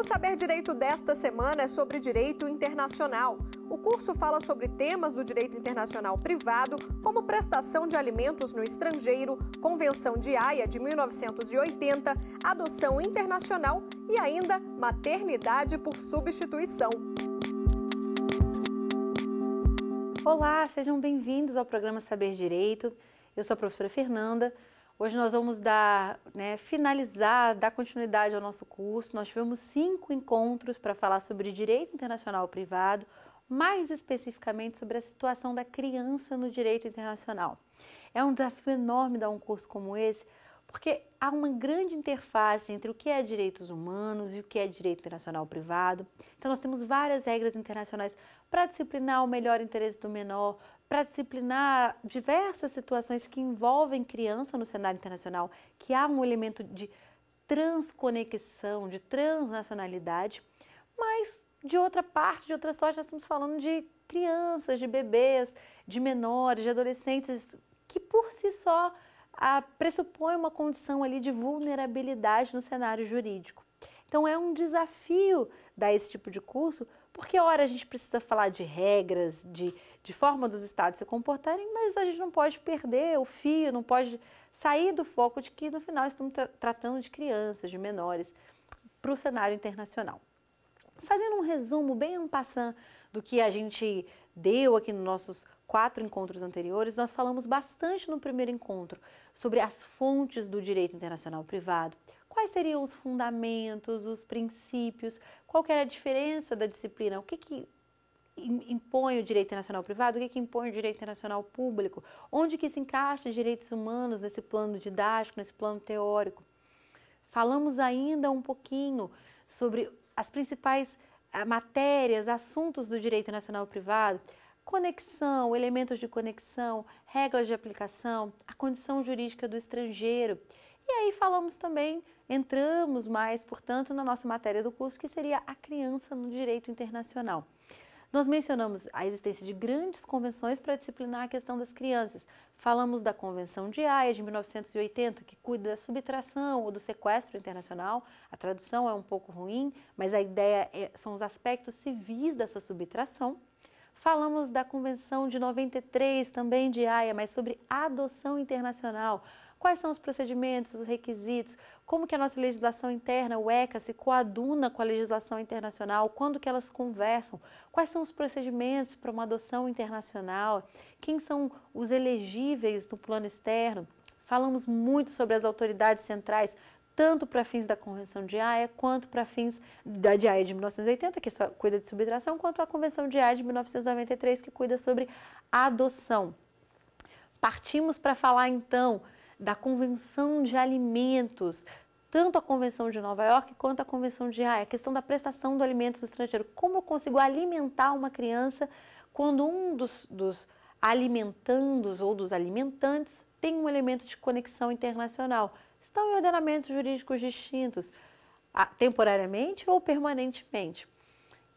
O Saber Direito desta semana é sobre direito internacional. O curso fala sobre temas do direito internacional privado, como prestação de alimentos no estrangeiro, Convenção de Haia de 1980, adoção internacional e ainda maternidade por substituição. Olá, sejam bem-vindos ao programa Saber Direito. Eu sou a professora Fernanda, Hoje nós vamos dar, né, finalizar, dar continuidade ao nosso curso. Nós tivemos cinco encontros para falar sobre direito internacional privado, mais especificamente sobre a situação da criança no direito internacional. É um desafio enorme dar um curso como esse, porque há uma grande interface entre o que é direitos humanos e o que é direito internacional privado. Então, nós temos várias regras internacionais para disciplinar o melhor interesse do menor, para disciplinar diversas situações que envolvem criança no cenário internacional, que há um elemento de transconexão, de transnacionalidade, mas de outra parte, de outra sorte, nós estamos falando de crianças, de bebês, de menores, de adolescentes, que por si só ah, pressupõe uma condição ali de vulnerabilidade no cenário jurídico. Então é um desafio dar esse tipo de curso, porque ora a gente precisa falar de regras, de de forma dos estados se comportarem, mas a gente não pode perder o fio, não pode sair do foco de que no final estamos tra tratando de crianças, de menores, para o cenário internacional. Fazendo um resumo bem um do que a gente deu aqui nos nossos quatro encontros anteriores, nós falamos bastante no primeiro encontro sobre as fontes do direito internacional privado, quais seriam os fundamentos, os princípios, qual era a diferença da disciplina, o que, que impõe o direito internacional privado, o que, é que impõe o direito internacional público, onde que se encaixa direitos humanos nesse plano didático, nesse plano teórico. Falamos ainda um pouquinho sobre as principais eh, matérias, assuntos do direito nacional privado, conexão, elementos de conexão, regras de aplicação, a condição jurídica do estrangeiro. E aí falamos também, entramos mais, portanto, na nossa matéria do curso, que seria a criança no direito internacional. Nós mencionamos a existência de grandes convenções para disciplinar a questão das crianças. Falamos da Convenção de Haia de 1980, que cuida da subtração ou do sequestro internacional. A tradução é um pouco ruim, mas a ideia é, são os aspectos civis dessa subtração. Falamos da Convenção de 93, também de Haia, mas sobre adoção internacional quais são os procedimentos, os requisitos, como que a nossa legislação interna, o ECA, se coaduna com a legislação internacional, quando que elas conversam, quais são os procedimentos para uma adoção internacional, quem são os elegíveis no plano externo. Falamos muito sobre as autoridades centrais, tanto para fins da Convenção de Haia quanto para fins da de Haia de 1980, que só cuida de subtração, quanto a Convenção de Haia de 1993, que cuida sobre adoção. Partimos para falar então da Convenção de Alimentos, tanto a Convenção de Nova York quanto a Convenção de Haia, a questão da prestação do alimento do estrangeiro. Como eu consigo alimentar uma criança quando um dos, dos alimentandos ou dos alimentantes tem um elemento de conexão internacional? Estão em ordenamentos jurídicos distintos, temporariamente ou permanentemente.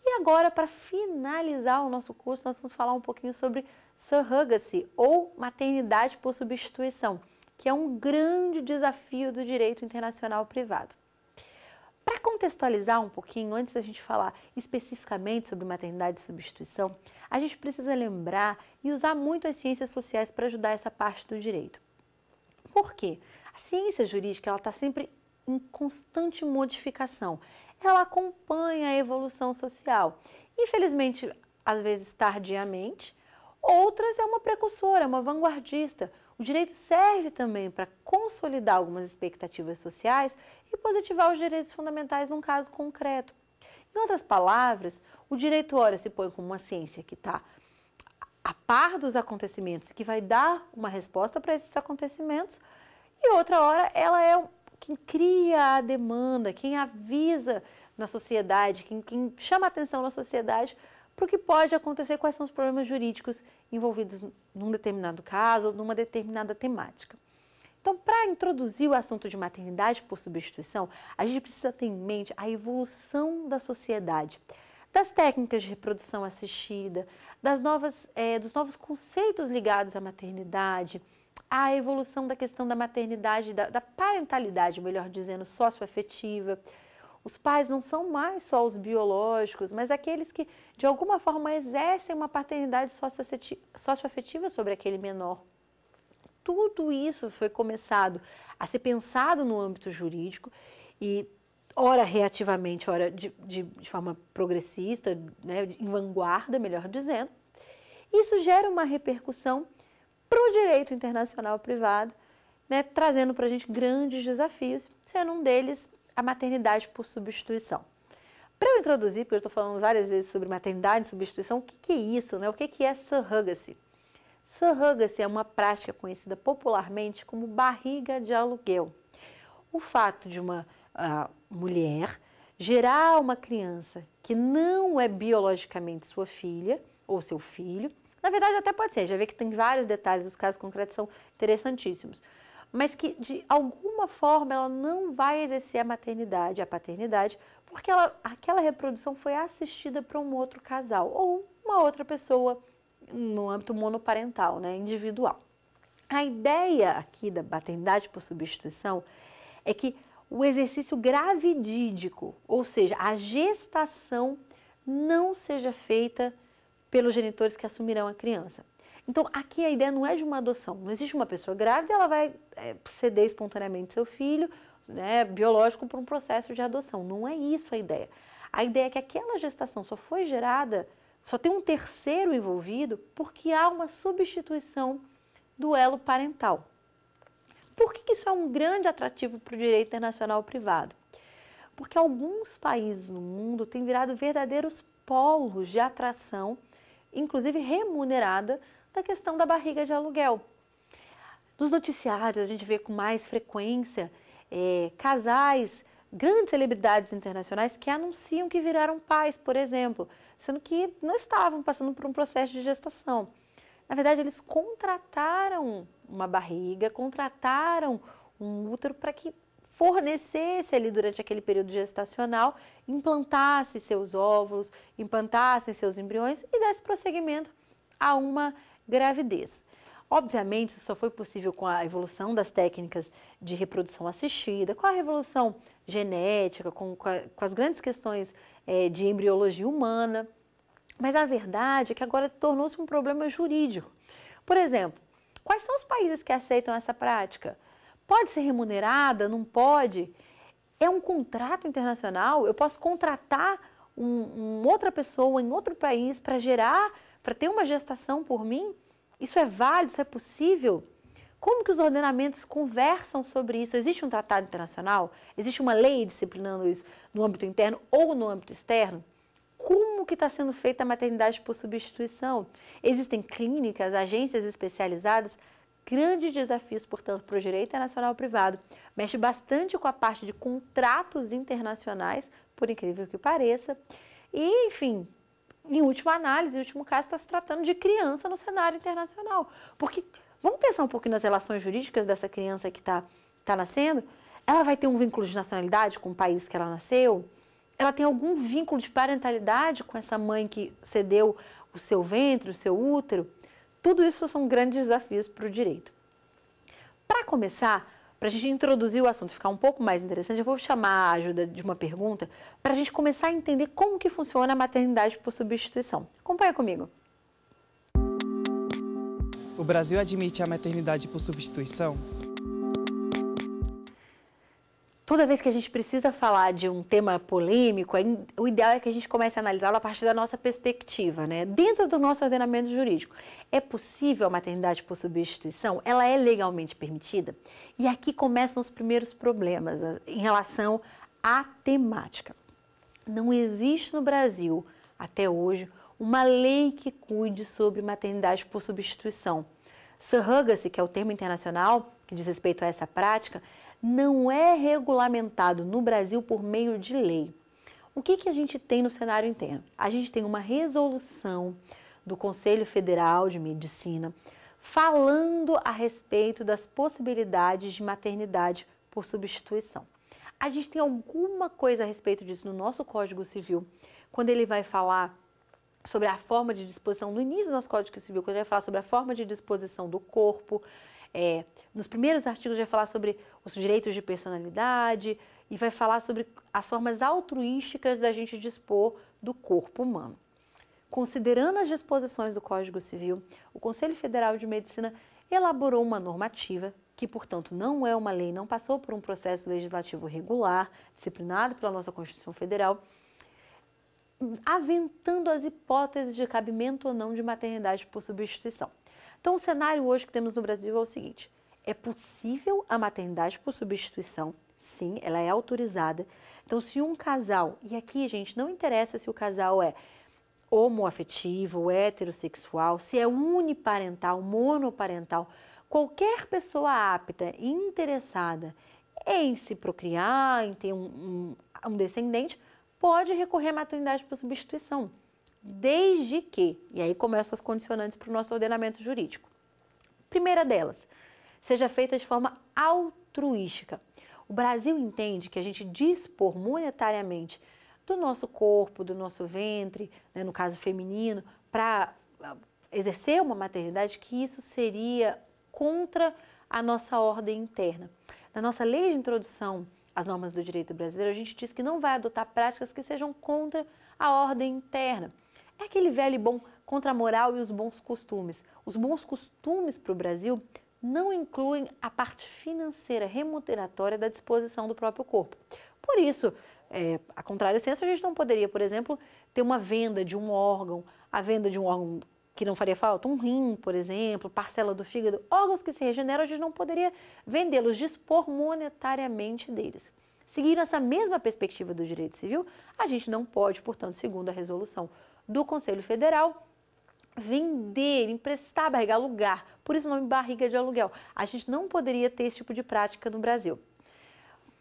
E agora, para finalizar o nosso curso, nós vamos falar um pouquinho sobre surrogacy ou maternidade por substituição que é um grande desafio do direito internacional privado. Para contextualizar um pouquinho, antes da gente falar especificamente sobre maternidade e substituição, a gente precisa lembrar e usar muito as ciências sociais para ajudar essa parte do direito. Por quê? A ciência jurídica ela está sempre em constante modificação. Ela acompanha a evolução social. Infelizmente, às vezes tardiamente, outras é uma precursora, uma vanguardista. O direito serve também para consolidar algumas expectativas sociais e positivar os direitos fundamentais num caso concreto. Em outras palavras, o direito ora se põe como uma ciência que está a par dos acontecimentos, que vai dar uma resposta para esses acontecimentos, e outra hora ela é quem cria a demanda, quem avisa na sociedade, quem, quem chama atenção na sociedade para o que pode acontecer, quais são os problemas jurídicos envolvidos num determinado caso ou numa determinada temática. Então, para introduzir o assunto de maternidade por substituição, a gente precisa ter em mente a evolução da sociedade, das técnicas de reprodução assistida, das novas, é, dos novos conceitos ligados à maternidade, a evolução da questão da maternidade, da, da parentalidade, melhor dizendo, socioafetiva. afetiva os pais não são mais só os biológicos, mas aqueles que, de alguma forma, exercem uma paternidade socioafetiva sobre aquele menor. Tudo isso foi começado a ser pensado no âmbito jurídico e, ora reativamente, ora de, de, de forma progressista, né, em vanguarda, melhor dizendo, isso gera uma repercussão para o direito internacional privado, né, trazendo para a gente grandes desafios, sendo um deles a maternidade por substituição. Para eu introduzir, porque eu estou falando várias vezes sobre maternidade e substituição, o que, que, é isso? Né? O que, que é surrogacy? Surrogacy é uma prática conhecida popularmente como barriga de aluguel. O fato de uma ah, mulher gerar uma criança que não é biologicamente sua filha ou seu filho, na verdade até pode ser, já vê que tem vários detalhes, os casos concretos são interessantíssimos mas que de alguma forma ela não vai exercer a maternidade, a paternidade, porque ela, aquela reprodução foi assistida para um outro casal ou uma outra pessoa no âmbito monoparental, né, individual. A ideia aqui da paternidade por substituição é que o exercício gravidídico, ou seja, a gestação, não seja feita pelos genitores que assumirão a criança. Então, aqui a ideia não é de uma adoção. Não existe uma pessoa grávida, ela vai é, ceder espontaneamente seu filho né, biológico para um processo de adoção. Não é isso a ideia. A ideia é que aquela gestação só foi gerada, só tem um terceiro envolvido, porque há uma substituição do elo parental. Por que isso é um grande atrativo para o direito internacional privado? Porque alguns países no mundo têm virado verdadeiros polos de atração, inclusive remunerada, da questão da barriga de aluguel. Nos noticiários, a gente vê com mais frequência é, casais, grandes celebridades internacionais que anunciam que viraram pais, por exemplo, sendo que não estavam passando por um processo de gestação. Na verdade, eles contrataram uma barriga, contrataram um útero para que fornecesse ali durante aquele período gestacional, implantasse seus óvulos, implantasse seus embriões e desse prosseguimento a uma gravidez. Obviamente, isso só foi possível com a evolução das técnicas de reprodução assistida, com a revolução genética, com, com, a, com as grandes questões é, de embriologia humana. Mas a verdade é que agora tornou-se um problema jurídico. Por exemplo, quais são os países que aceitam essa prática? Pode ser remunerada? Não pode? É um contrato internacional? Eu posso contratar uma um outra pessoa em outro país para gerar para ter uma gestação por mim? Isso é válido? Isso é possível? Como que os ordenamentos conversam sobre isso? Existe um tratado internacional? Existe uma lei disciplinando isso no âmbito interno ou no âmbito externo? Como que está sendo feita a maternidade por substituição? Existem clínicas, agências especializadas? Grandes desafios, portanto, para o direito internacional privado. Mexe bastante com a parte de contratos internacionais, por incrível que pareça. E, enfim, em última análise, em último caso, está se tratando de criança no cenário internacional. Porque, vamos pensar um pouco nas relações jurídicas dessa criança que está tá nascendo? Ela vai ter um vínculo de nacionalidade com o país que ela nasceu? Ela tem algum vínculo de parentalidade com essa mãe que cedeu o seu ventre, o seu útero? Tudo isso são grandes desafios para o direito. Para começar, para a gente introduzir o assunto, ficar um pouco mais interessante, eu vou chamar a ajuda de uma pergunta para a gente começar a entender como que funciona a maternidade por substituição. Acompanha comigo. O Brasil admite a maternidade por substituição toda vez que a gente precisa falar de um tema polêmico, o ideal é que a gente comece a analisá-lo a partir da nossa perspectiva, né? Dentro do nosso ordenamento jurídico, é possível a maternidade por substituição? Ela é legalmente permitida? E aqui começam os primeiros problemas eh, em relação à temática. Não existe no Brasil, até hoje, uma lei que cuide sobre maternidade por substituição. Surrogacy, que é o termo internacional que diz respeito a essa prática, não é regulamentado no Brasil por meio de lei. O que, que a gente tem no cenário interno? A gente tem uma resolução do Conselho Federal de Medicina falando a respeito das possibilidades de maternidade por substituição. A gente tem alguma coisa a respeito disso no nosso Código Civil, quando ele vai falar sobre a forma de disposição, no início do nosso Código Civil, quando ele vai falar sobre a forma de disposição do corpo, é, nos primeiros artigos vai falar sobre os direitos de personalidade e vai falar sobre as formas altruísticas da gente dispor do corpo humano. Considerando as disposições do Código Civil, o Conselho Federal de Medicina elaborou uma normativa que, portanto, não é uma lei, não passou por um processo legislativo regular, disciplinado pela nossa Constituição Federal, aventando as hipóteses de cabimento ou não de maternidade por substituição. Então, o cenário hoje que temos no Brasil é o seguinte: é possível a maternidade por substituição, sim, ela é autorizada. Então, se um casal, e aqui, gente, não interessa se o casal é homoafetivo, heterossexual, se é uniparental, monoparental, qualquer pessoa apta e interessada em se procriar, em ter um, um, um descendente, pode recorrer à maternidade por substituição desde que, e aí começam as condicionantes para o nosso ordenamento jurídico. Primeira delas, seja feita de forma altruística. O Brasil entende que a gente dispor monetariamente do nosso corpo, do nosso ventre, né, no caso feminino, para ah, exercer uma maternidade, que isso seria contra a nossa ordem interna. Na nossa lei de introdução às normas do direito brasileiro, a gente diz que não vai adotar práticas que sejam contra a ordem interna. É aquele velho e bom contra a moral e os bons costumes. Os bons costumes para o Brasil não incluem a parte financeira remuneratória da disposição do próprio corpo. Por isso, é, a contrário senso, a gente não poderia, por exemplo, ter uma venda de um órgão, a venda de um órgão que não faria falta, um rim, por exemplo, parcela do fígado, órgãos que se regeneram, a gente não poderia vendê-los, dispor monetariamente deles. Seguindo essa mesma perspectiva do direito civil, a gente não pode, portanto, segundo a resolução do Conselho Federal vender, emprestar barriga, alugar. Por isso o nome barriga de aluguel. A gente não poderia ter esse tipo de prática no Brasil.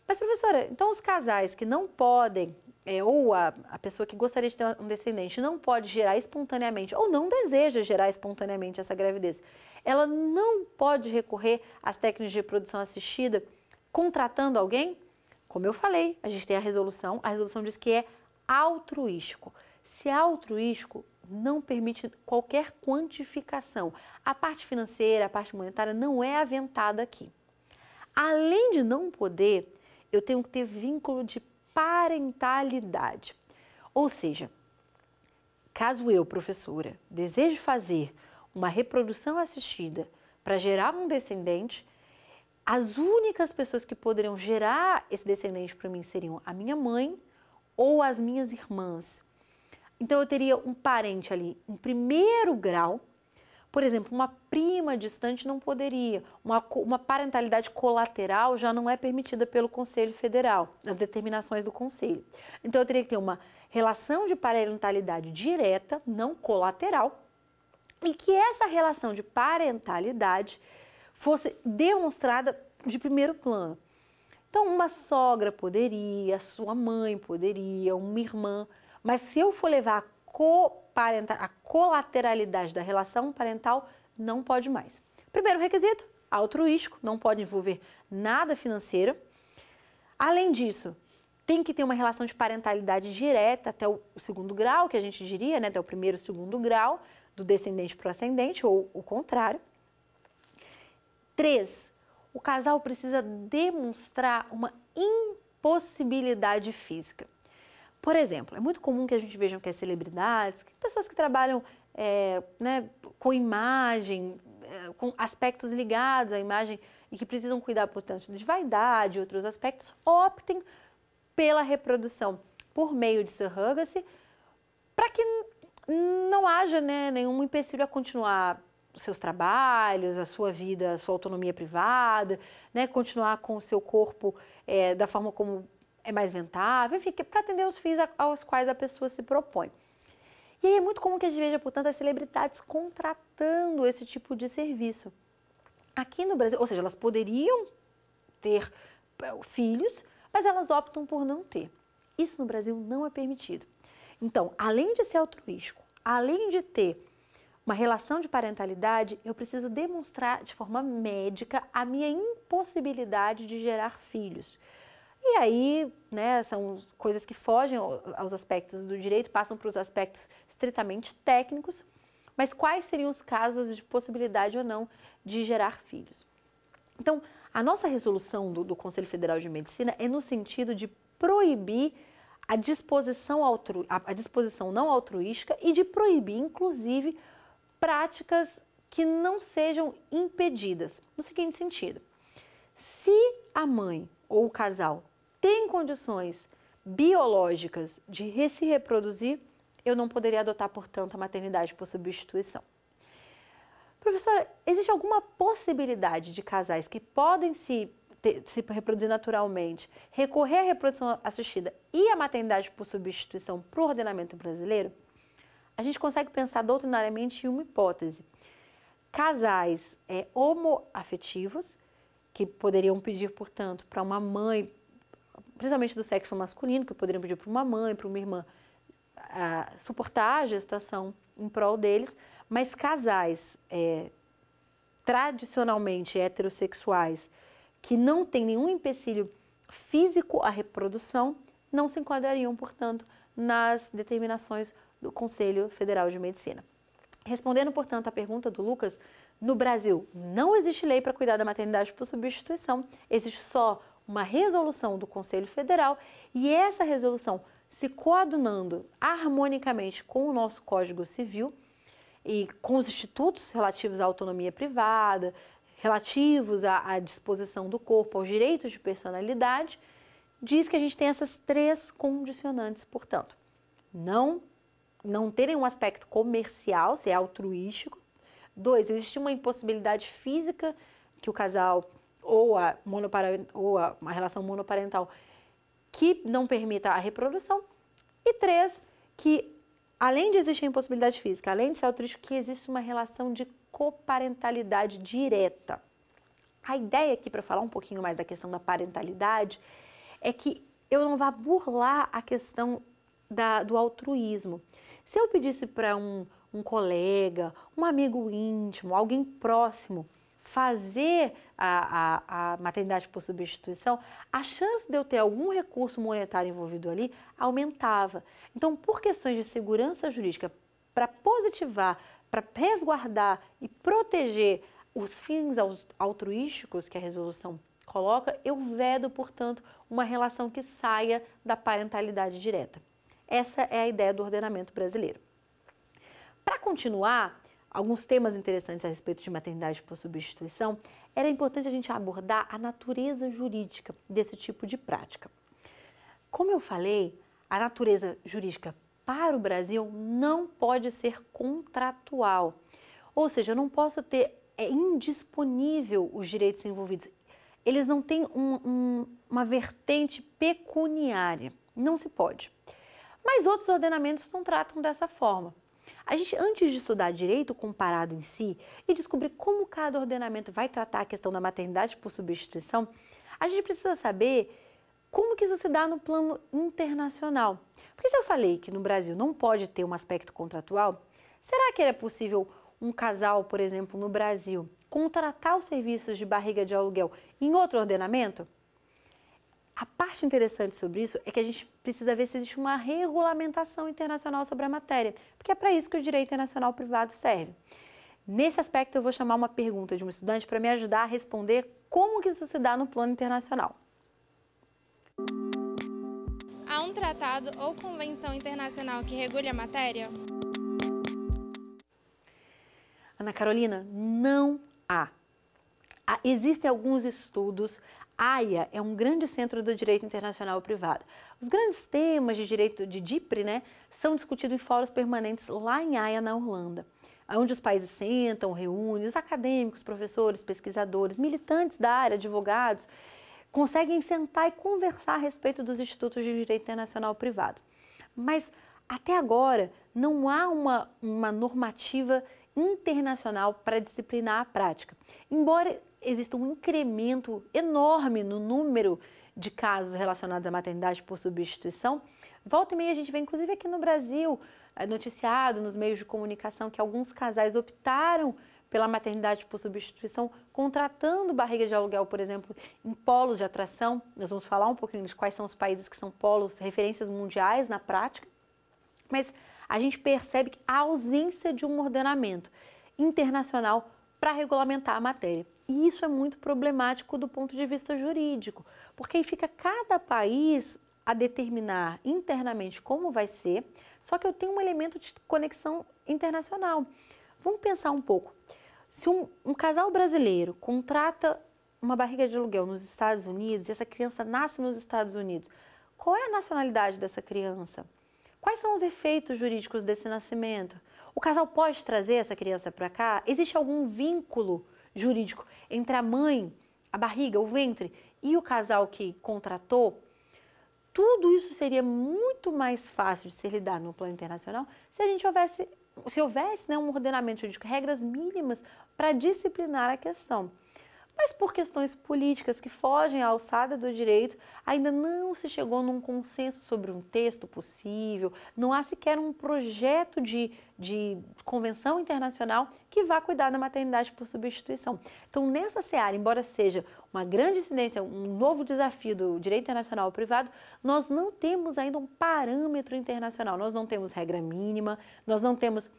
Mas, professora, então os casais que não podem, é, ou a, a pessoa que gostaria de ter um descendente não pode gerar espontaneamente, ou não deseja gerar espontaneamente essa gravidez, ela não pode recorrer às técnicas de reprodução assistida contratando alguém? Como eu falei, a gente tem a resolução, a resolução diz que é altruístico. Se altruístico não permite qualquer quantificação. A parte financeira, a parte monetária não é aventada aqui. Além de não poder, eu tenho que ter vínculo de parentalidade. Ou seja, caso eu, professora, deseje fazer uma reprodução assistida para gerar um descendente, as únicas pessoas que poderiam gerar esse descendente para mim seriam a minha mãe ou as minhas irmãs então eu teria um parente ali em primeiro grau, por exemplo, uma prima distante não poderia, uma, uma parentalidade colateral já não é permitida pelo Conselho Federal, nas determinações do Conselho. Então eu teria que ter uma relação de parentalidade direta, não colateral, e que essa relação de parentalidade fosse demonstrada de primeiro plano. Então, uma sogra poderia, sua mãe poderia, uma irmã. Mas se eu for levar a, coparental, a colateralidade da relação parental, não pode mais. Primeiro requisito, altruístico, não pode envolver nada financeiro. Além disso, tem que ter uma relação de parentalidade direta até o segundo grau, que a gente diria, né, até o primeiro, segundo grau, do descendente para o ascendente, ou o contrário. Três, o casal precisa demonstrar uma impossibilidade física. Por exemplo, é muito comum que a gente veja que as é celebridades, que pessoas que trabalham é, né, com imagem, é, com aspectos ligados à imagem e que precisam cuidar, portanto, de vaidade e outros aspectos, optem pela reprodução por meio de surrogacy para que não haja né, nenhum empecilho a continuar seus trabalhos, a sua vida, a sua autonomia privada, né, continuar com o seu corpo é, da forma como é mais rentável, enfim, para atender os fins aos quais a pessoa se propõe. E aí é muito comum que a gente veja, portanto, as celebridades contratando esse tipo de serviço. Aqui no Brasil, ou seja, elas poderiam ter é, filhos, mas elas optam por não ter. Isso no Brasil não é permitido. Então, além de ser altruístico, além de ter uma relação de parentalidade, eu preciso demonstrar de forma médica a minha impossibilidade de gerar filhos. E aí, né, são coisas que fogem aos aspectos do direito, passam para os aspectos estritamente técnicos, mas quais seriam os casos de possibilidade ou não de gerar filhos? Então, a nossa resolução do, do Conselho Federal de Medicina é no sentido de proibir a disposição, altru, a, a disposição não altruística e de proibir, inclusive, práticas que não sejam impedidas. No seguinte sentido: se a mãe ou o casal tem condições biológicas de se reproduzir, eu não poderia adotar, portanto, a maternidade por substituição. Professora, existe alguma possibilidade de casais que podem se, ter, se reproduzir naturalmente, recorrer à reprodução assistida e à maternidade por substituição para o ordenamento brasileiro? A gente consegue pensar doutrinariamente em uma hipótese. Casais é, homoafetivos, que poderiam pedir, portanto, para uma mãe principalmente do sexo masculino, que poderiam pedir para uma mãe, para uma irmã, a, ah, suportar a gestação em prol deles, mas casais é, tradicionalmente heterossexuais que não têm nenhum empecilho físico à reprodução não se enquadrariam, portanto, nas determinações do Conselho Federal de Medicina. Respondendo, portanto, à pergunta do Lucas, no Brasil não existe lei para cuidar da maternidade por substituição, existe só uma resolução do Conselho Federal e essa resolução se coadunando harmonicamente com o nosso Código Civil e com os institutos relativos à autonomia privada, relativos à, à disposição do corpo, aos direitos de personalidade, diz que a gente tem essas três condicionantes, portanto. Não não terem um aspecto comercial, ser é altruístico. Dois, existe uma impossibilidade física que o casal ou a, ou a uma relação monoparental que não permita a reprodução. E três, que além de existir impossibilidade física, além de ser altruístico, que existe uma relação de coparentalidade direta. A ideia aqui, para falar um pouquinho mais da questão da parentalidade, é que eu não vá burlar a questão da, do altruísmo. Se eu pedisse para um, um colega, um amigo íntimo, alguém próximo, fazer a, a, a, maternidade por substituição, a chance de eu ter algum recurso monetário envolvido ali aumentava. Então, por questões de segurança jurídica, para positivar, para resguardar e proteger os fins altruísticos que a resolução coloca, eu vedo, portanto, uma relação que saia da parentalidade direta. Essa é a ideia do ordenamento brasileiro. Para continuar, alguns temas interessantes a respeito de maternidade por substituição, era importante a gente abordar a natureza jurídica desse tipo de prática. Como eu falei, a natureza jurídica para o Brasil não pode ser contratual, ou seja, eu não posso ter é indisponível os direitos envolvidos. Eles não têm um, um, uma vertente pecuniária, não se pode. Mas outros ordenamentos não tratam dessa forma. A gente, antes de estudar direito comparado em si e descobrir como cada ordenamento vai tratar a questão da maternidade por substituição, a gente precisa saber como que isso se dá no plano internacional. Porque se eu falei que no Brasil não pode ter um aspecto contratual, será que é possível um casal, por exemplo, no Brasil, contratar os serviços de barriga de aluguel em outro ordenamento? A parte interessante sobre isso é que a gente precisa ver se existe uma regulamentação internacional sobre a matéria, porque é para isso que o direito internacional privado serve. Nesse aspecto, eu vou chamar uma pergunta de um estudante para me ajudar a responder como que isso se dá no plano internacional. Há um tratado ou convenção internacional que regule a matéria? Ana Carolina, não há. Existem alguns estudos, AIA é um grande centro do direito internacional privado. Os grandes temas de direito de DIPRE né, são discutidos em fóruns permanentes lá em AIA, na Holanda, onde os países sentam, reúnem, os acadêmicos, professores, pesquisadores, militantes da área, advogados, conseguem sentar e conversar a respeito dos institutos de direito internacional privado. Mas até agora não há uma, uma normativa internacional para disciplinar a prática. Embora existe um incremento enorme no número de casos relacionados à maternidade por substituição. Volta e meia a gente vê, inclusive aqui no Brasil, eh, noticiado nos meios de comunicação que alguns casais optaram pela maternidade por substituição, contratando barriga de aluguel, por exemplo, em polos de atração. Nós vamos falar um pouquinho de quais são os países que são polos, referências mundiais na prática. Mas a gente percebe que a ausência de um ordenamento internacional para regulamentar a matéria. E isso é muito problemático do ponto de vista jurídico, porque aí fica cada país a determinar internamente como vai ser, só que eu tenho um elemento de conexão internacional. Vamos pensar um pouco. Se um, um casal brasileiro contrata uma barriga de aluguel nos Estados Unidos e essa criança nasce nos Estados Unidos, qual é a nacionalidade dessa criança? Quais são os efeitos jurídicos desse nascimento? O casal pode trazer essa criança para cá? Existe algum vínculo jurídico entre a mãe, a barriga, o ventre e o casal que contratou, tudo isso seria muito mais fácil de ser lidado no plano internacional se a gente houvesse, se houvesse né, um ordenamento jurídico, regras mínimas para disciplinar a questão mas por questões políticas que fogem à alçada do direito, ainda não se chegou num consenso sobre um texto possível, não há sequer um projeto de, de convenção internacional que vá cuidar da maternidade por substituição. Então, nessa seara, embora seja uma grande incidência, um novo desafio do direito internacional privado, nós não temos ainda um parâmetro internacional, nós não temos regra mínima, nós não temos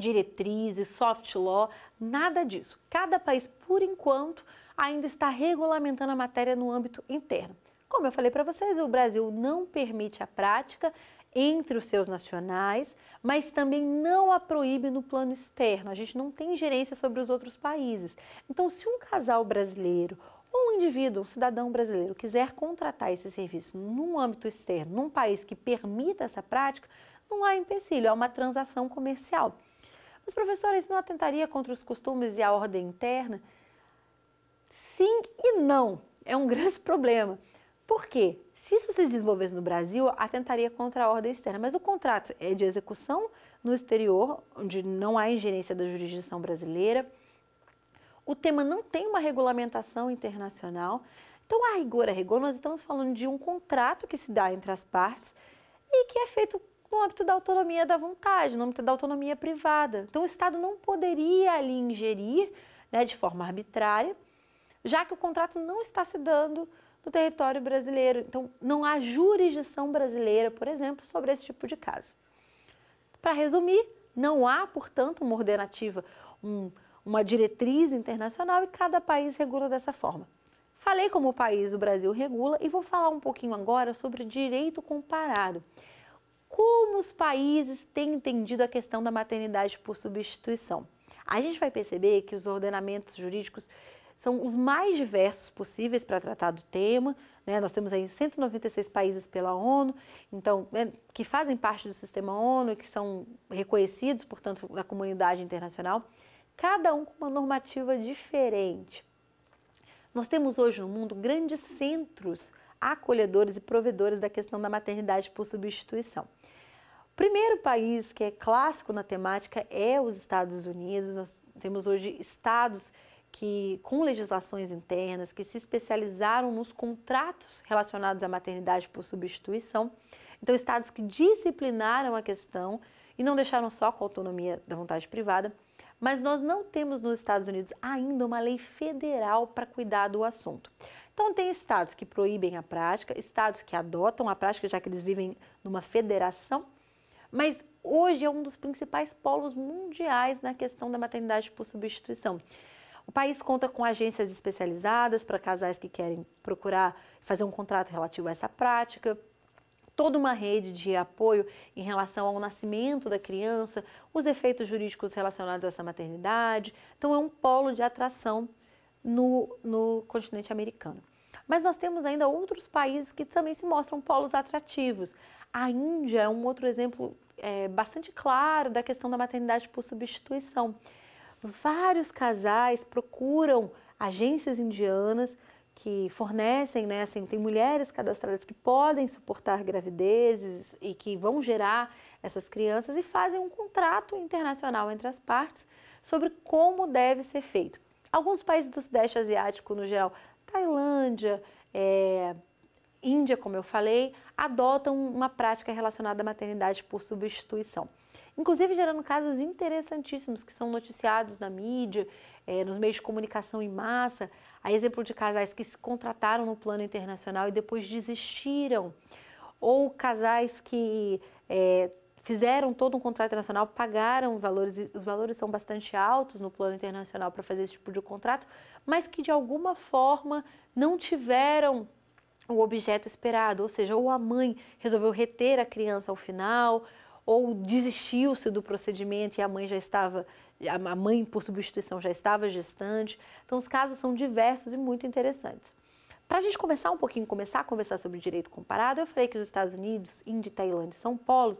diretrizes, soft law, nada disso. Cada país, por enquanto, ainda está regulamentando a matéria no âmbito interno. Como eu falei para vocês, o Brasil não permite a prática entre os seus nacionais, mas também não a proíbe no plano externo. A gente não tem gerência sobre os outros países. Então, se um casal brasileiro ou um indivíduo, um cidadão brasileiro, quiser contratar esse serviço num âmbito externo, num país que permita essa prática, não há empecilho, é uma transação comercial. Mas, professora, isso não atentaria contra os costumes e a ordem interna? Sim e não. É um grande problema. Por quê? Se isso se desenvolvesse no Brasil, atentaria contra a ordem externa. Mas o contrato é de execução no exterior, onde não há ingerência da jurisdição brasileira. O tema não tem uma regulamentação internacional. Então, a rigor, a rigor, nós estamos falando de um contrato que se dá entre as partes e que é feito no âmbito da autonomia da vontade, no âmbito da autonomia privada. Então, o Estado não poderia ali ingerir né, de forma arbitrária, já que o contrato não está se dando no território brasileiro. Então, não há jurisdição brasileira, por exemplo, sobre esse tipo de caso. Para resumir, não há, portanto, uma ordenativa, um, uma diretriz internacional e cada país regula dessa forma. Falei como o país, o Brasil regula, e vou falar um pouquinho agora sobre direito comparado como os países têm entendido a questão da maternidade por substituição. A gente vai perceber que os ordenamentos jurídicos são os mais diversos possíveis para tratar do tema. Né? Nós temos aí 196 países pela ONU, então né, que fazem parte do sistema ONU e que são reconhecidos, portanto, da comunidade internacional, cada um com uma normativa diferente. Nós temos hoje no mundo grandes centros acolhedores e provedores da questão da maternidade por substituição primeiro país que é clássico na temática é os Estados Unidos. Nós temos hoje estados que com legislações internas que se especializaram nos contratos relacionados à maternidade por substituição. Então, estados que disciplinaram a questão e não deixaram só com a autonomia da vontade privada. Mas nós não temos nos Estados Unidos ainda uma lei federal para cuidar do assunto. Então, tem estados que proíbem a prática, estados que adotam a prática, já que eles vivem numa federação mas hoje é um dos principais polos mundiais na questão da maternidade por substituição. O país conta com agências especializadas para casais que querem procurar fazer um contrato relativo a essa prática, toda uma rede de apoio em relação ao nascimento da criança, os efeitos jurídicos relacionados a essa maternidade. Então, é um polo de atração no, no continente americano. Mas nós temos ainda outros países que também se mostram polos atrativos. A Índia é um outro exemplo é, bastante claro da questão da maternidade por substituição. Vários casais procuram agências indianas que fornecem, né, assim, tem mulheres cadastradas que podem suportar gravidezes e que vão gerar essas crianças e fazem um contrato internacional entre as partes sobre como deve ser feito. Alguns países do Sudeste Asiático, no geral, Tailândia, é, Índia, como eu falei, adotam uma prática relacionada à maternidade por substituição. Inclusive gerando casos interessantíssimos que são noticiados na mídia, é, nos meios de comunicação em massa, a exemplo de casais que se contrataram no plano internacional e depois desistiram, ou casais que é, fizeram todo um contrato internacional, pagaram valores, os valores são bastante altos no plano internacional para fazer esse tipo de contrato, mas que de alguma forma não tiveram o objeto esperado, ou seja, ou a mãe resolveu reter a criança ao final, ou desistiu-se do procedimento e a mãe já estava, a mãe por substituição já estava gestante. Então os casos são diversos e muito interessantes. Para a gente começar um pouquinho, começar a conversar sobre direito comparado, eu falei que os Estados Unidos, Índia, Tailândia são polos,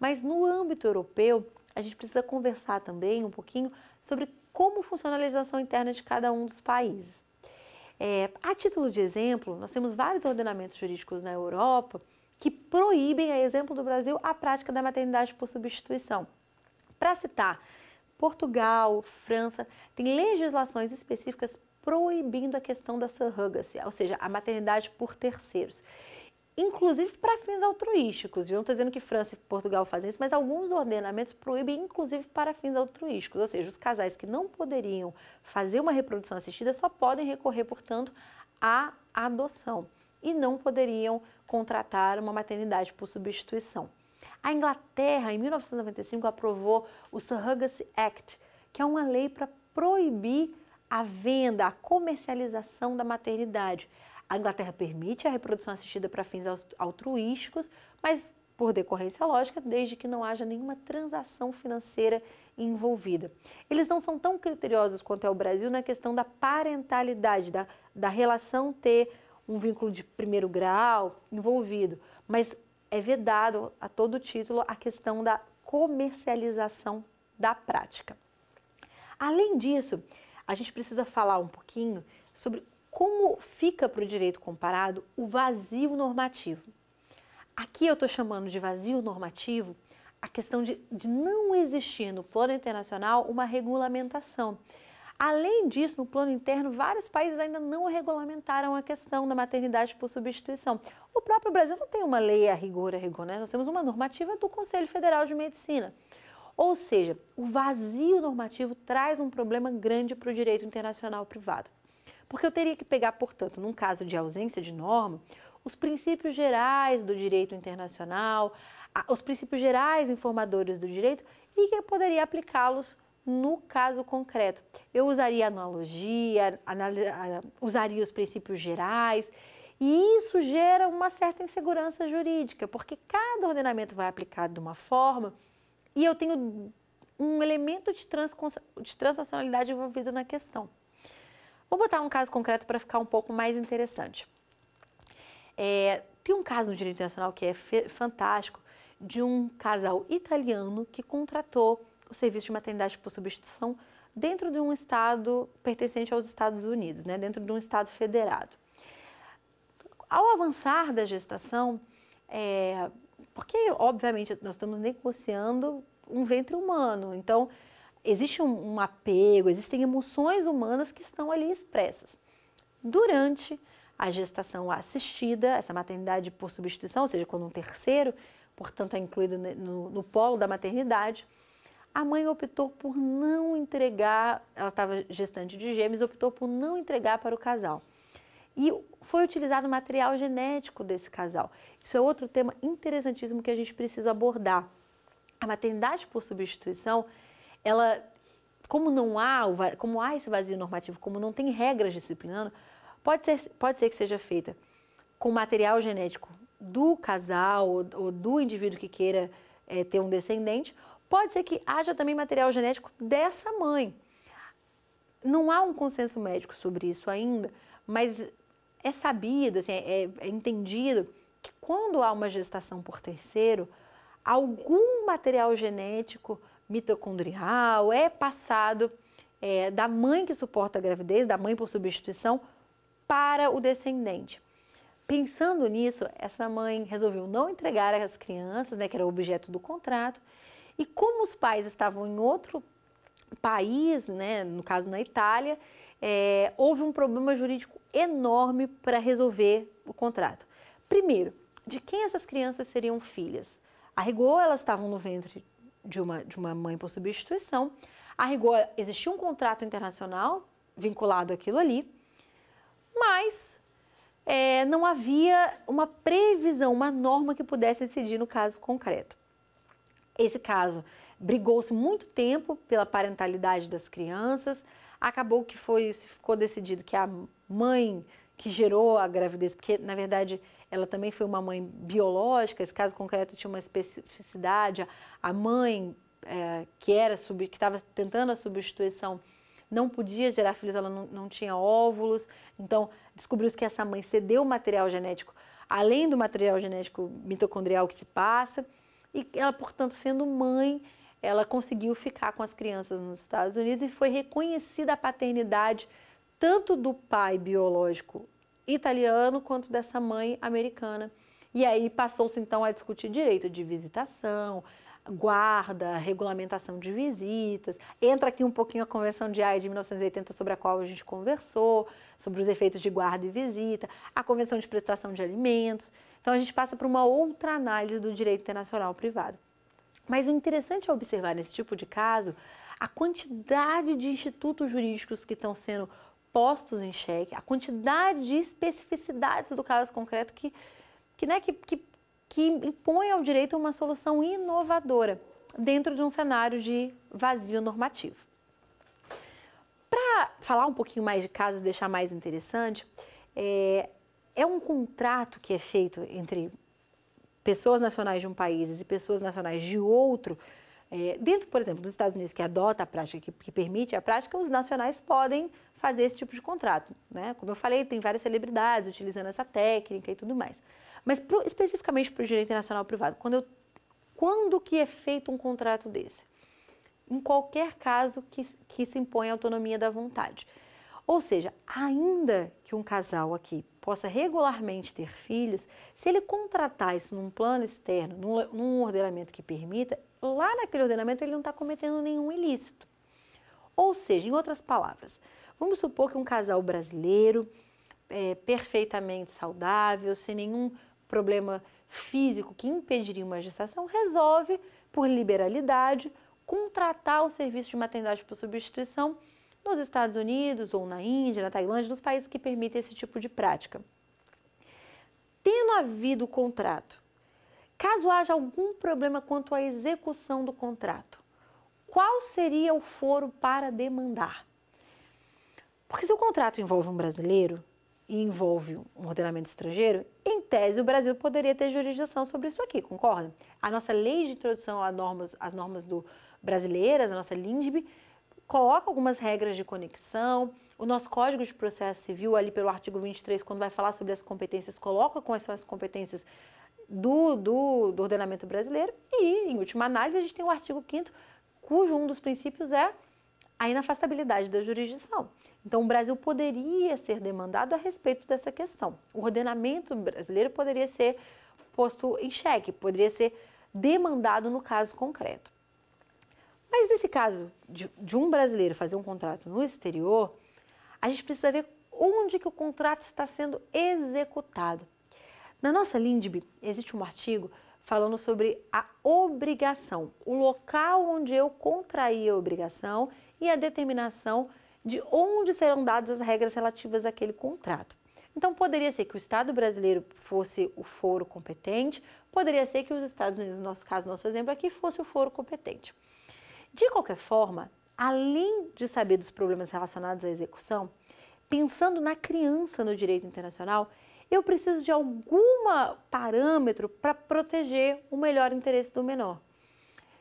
mas no âmbito europeu a gente precisa conversar também um pouquinho sobre como funciona a legislação interna de cada um dos países. É, a título de exemplo, nós temos vários ordenamentos jurídicos na Europa que proíbem, a exemplo do Brasil, a prática da maternidade por substituição. Para citar, Portugal, França, têm legislações específicas proibindo a questão da surrogacy, ou seja, a maternidade por terceiros inclusive para fins altruísticos. Eu não estou dizendo que França e Portugal fazem isso, mas alguns ordenamentos proíbem, inclusive para fins altruísticos. Ou seja, os casais que não poderiam fazer uma reprodução assistida só podem recorrer, portanto, à adoção e não poderiam contratar uma maternidade por substituição. A Inglaterra, em 1995, aprovou o Surrogacy Act, que é uma lei para proibir a venda, a comercialização da maternidade. A Inglaterra permite a reprodução assistida para fins altruísticos, mas por decorrência lógica, desde que não haja nenhuma transação financeira envolvida. Eles não são tão criteriosos quanto é o Brasil na questão da parentalidade, da, da relação ter um vínculo de primeiro grau envolvido, mas é vedado a todo título a questão da comercialização da prática. Além disso, a gente precisa falar um pouquinho sobre como fica para o direito comparado o vazio normativo. Aqui eu estou chamando de vazio normativo a questão de, de não existir no plano internacional uma regulamentação. Além disso, no plano interno, vários países ainda não regulamentaram a questão da maternidade por substituição. O próprio Brasil não tem uma lei a rigor, a rigor, né? Nós temos uma normativa do Conselho Federal de Medicina. Ou seja, o vazio normativo traz um problema grande para o direito internacional privado porque eu teria que pegar, portanto, num caso de ausência de norma, os princípios gerais do direito internacional, os princípios gerais informadores do direito e que eu poderia aplicá-los no caso concreto. Eu usaria analogia, usaria os princípios gerais, e isso gera uma certa insegurança jurídica, porque cada ordenamento vai aplicado de uma forma e eu tenho um elemento de, trans, de transnacionalidade envolvido na questão. Vou botar um caso concreto para ficar um pouco mais interessante. É, tem um caso no direito internacional que é fantástico de um casal italiano que contratou o serviço de maternidade por substituição dentro de um estado pertencente aos Estados Unidos, né, dentro de um estado federado. Ao avançar da gestação, é, porque obviamente nós estamos negociando um ventre humano, então existe um, um apego, existem emoções humanas que estão ali expressas. Durante a gestação assistida, essa maternidade por substituição, ou seja, quando um terceiro, portanto, é incluído no, no polo da maternidade, a mãe optou por não entregar, ela estava gestante de gêmeos, optou por não entregar para o casal. E foi utilizado o material genético desse casal. Isso é outro tema interessantíssimo que a gente precisa abordar. A maternidade por substituição ela, como não há, como há esse vazio normativo, como não tem regras disciplinando, pode ser, pode ser que seja feita com material genético do casal ou, ou do indivíduo que queira é, ter um descendente, pode ser que haja também material genético dessa mãe. Não há um consenso médico sobre isso ainda, mas é sabido, assim, é, é entendido que quando há uma gestação por terceiro, algum material genético mitocondrial, é passado é, da mãe que suporta a gravidez, da mãe por substituição, para o descendente. Pensando nisso, essa mãe resolveu não entregar as crianças, né, que era objeto do contrato, e como os pais estavam em outro país, né, no caso na Itália, é, houve um problema jurídico enorme para resolver o contrato. Primeiro, de quem essas crianças seriam filhas? A rigor, elas estavam no ventre de uma, de uma mãe por substituição. A rigor, existia um contrato internacional vinculado àquilo ali, mas é, não havia uma previsão, uma norma que pudesse decidir no caso concreto. Esse caso brigou-se muito tempo pela parentalidade das crianças, acabou que foi, ficou decidido que a mãe que gerou a gravidez, porque na verdade ela também foi uma mãe biológica, esse caso concreto tinha uma especificidade, a mãe é, que era que estava tentando a substituição não podia gerar filhos, ela não, não tinha óvulos, então descobriu se que essa mãe cedeu material genético, além do material genético mitocondrial que se passa, e ela, portanto, sendo mãe, ela conseguiu ficar com as crianças nos Estados Unidos e foi reconhecida a paternidade tanto do pai biológico italiano quanto dessa mãe americana. E aí passou-se então a discutir direito de visitação, guarda, regulamentação de visitas. Entra aqui um pouquinho a Convenção de Haia de 1980 sobre a qual a gente conversou, sobre os efeitos de guarda e visita, a Convenção de Prestação de Alimentos. Então a gente passa para uma outra análise do direito internacional privado. Mas o interessante é observar nesse tipo de caso a quantidade de institutos jurídicos que estão sendo postos em xeque, a quantidade de especificidades do caso concreto que, que, né, que, que, que impõe ao direito uma solução inovadora dentro de um cenário de vazio normativo. Para falar um pouquinho mais de casos, deixar mais interessante, é, é um contrato que é feito entre pessoas nacionais de um país e pessoas nacionais de outro. É, dentro, por exemplo, dos Estados Unidos, que adota a prática, que, que permite a prática, os nacionais podem fazer esse tipo de contrato. Né? Como eu falei, tem várias celebridades utilizando essa técnica e tudo mais. Mas pro, especificamente para o direito internacional privado, quando, eu, quando que é feito um contrato desse? Em qualquer caso que, que se impõe a autonomia da vontade. Ou seja, ainda que um casal aqui possa regularmente ter filhos, se ele contratar isso num plano externo, num, num ordenamento que permita, lá naquele ordenamento ele não está cometendo nenhum ilícito. Ou seja, em outras palavras, Vamos supor que um casal brasileiro, é, perfeitamente saudável, sem nenhum problema físico que impediria uma gestação, resolve, por liberalidade, contratar o serviço de maternidade por substituição nos Estados Unidos ou na Índia, na Tailândia, nos países que permitem esse tipo de prática. Tendo havido o contrato, caso haja algum problema quanto à execução do contrato, qual seria o foro para demandar? Porque se o contrato envolve um brasileiro e envolve um ordenamento estrangeiro, em tese o Brasil poderia ter jurisdição sobre isso aqui, concorda? A nossa lei de introdução às normas, as normas do brasileiras, a nossa LINDB, coloca algumas regras de conexão. O nosso Código de Processo Civil, ali pelo artigo 23, quando vai falar sobre as competências, coloca quais são as competências do, do, do ordenamento brasileiro. E, em última análise, a gente tem o artigo 5 cujo um dos princípios é a inafastabilidade da jurisdição. Então, o Brasil poderia ser demandado a respeito dessa questão. O ordenamento brasileiro poderia ser posto em xeque, poderia ser demandado no caso concreto. Mas nesse caso de, de um brasileiro fazer um contrato no exterior, a gente precisa ver onde que o contrato está sendo executado. Na nossa LINDB existe um artigo falando sobre a obrigação, o local onde eu contraí a obrigação e a determinação de onde serão dadas as regras relativas àquele contrato. Então, poderia ser que o Estado brasileiro fosse o foro competente, poderia ser que os Estados Unidos, no nosso caso, nosso exemplo aqui, fosse o foro competente. De qualquer forma, além de saber dos problemas relacionados à execução, pensando na criança no direito internacional, eu preciso de algum parâmetro para proteger o melhor interesse do menor.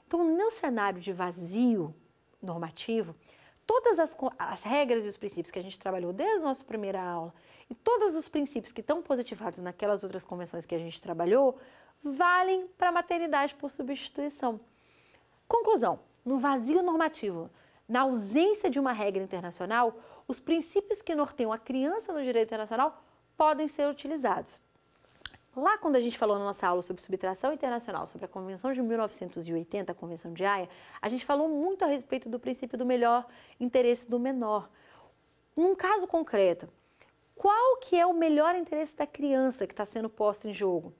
Então, no cenário de vazio normativo, todas as, as regras e os princípios que a gente trabalhou desde a nossa primeira aula e todos os princípios que estão positivados naquelas outras convenções que a gente trabalhou valem para a maternidade por substituição. Conclusão: no vazio normativo, na ausência de uma regra internacional, os princípios que norteiam a criança no direito internacional podem ser utilizados. Lá quando a gente falou na nossa aula sobre subtração internacional, sobre a Convenção de 1980, a Convenção de Haia, a gente falou muito a respeito do princípio do melhor interesse do menor. Num caso concreto, qual que é o melhor interesse da criança que está sendo posto em jogo?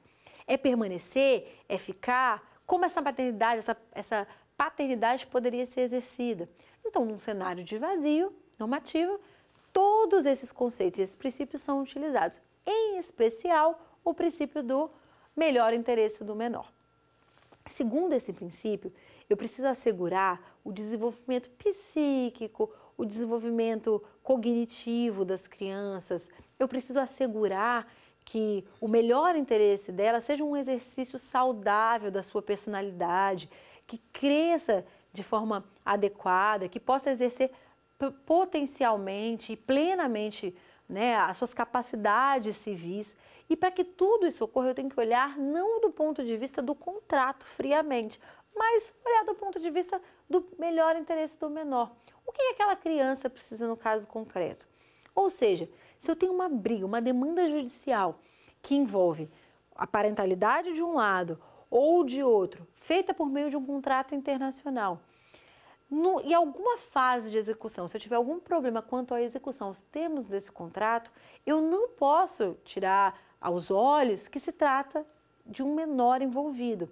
É permanecer? É ficar? Como essa paternidade, essa, essa paternidade poderia ser exercida? Então, num cenário de vazio normativo, todos esses conceitos e esses princípios são utilizados, em especial o princípio do melhor interesse do menor. Segundo esse princípio, eu preciso assegurar o desenvolvimento psíquico, o desenvolvimento cognitivo das crianças, eu preciso assegurar que o melhor interesse dela seja um exercício saudável da sua personalidade, que cresça de forma adequada, que possa exercer potencialmente e plenamente né, as suas capacidades civis. E para que tudo isso ocorra, eu tenho que olhar não do ponto de vista do contrato friamente, mas olhar do ponto de vista do melhor interesse do menor. O que aquela criança precisa no caso concreto? Ou seja, se eu tenho uma briga, uma demanda judicial que envolve a parentalidade de um lado ou de outro, feita por meio de um contrato internacional, no, em alguma fase de execução, se eu tiver algum problema quanto à execução, aos termos desse contrato, eu não posso tirar aos olhos que se trata de um menor envolvido.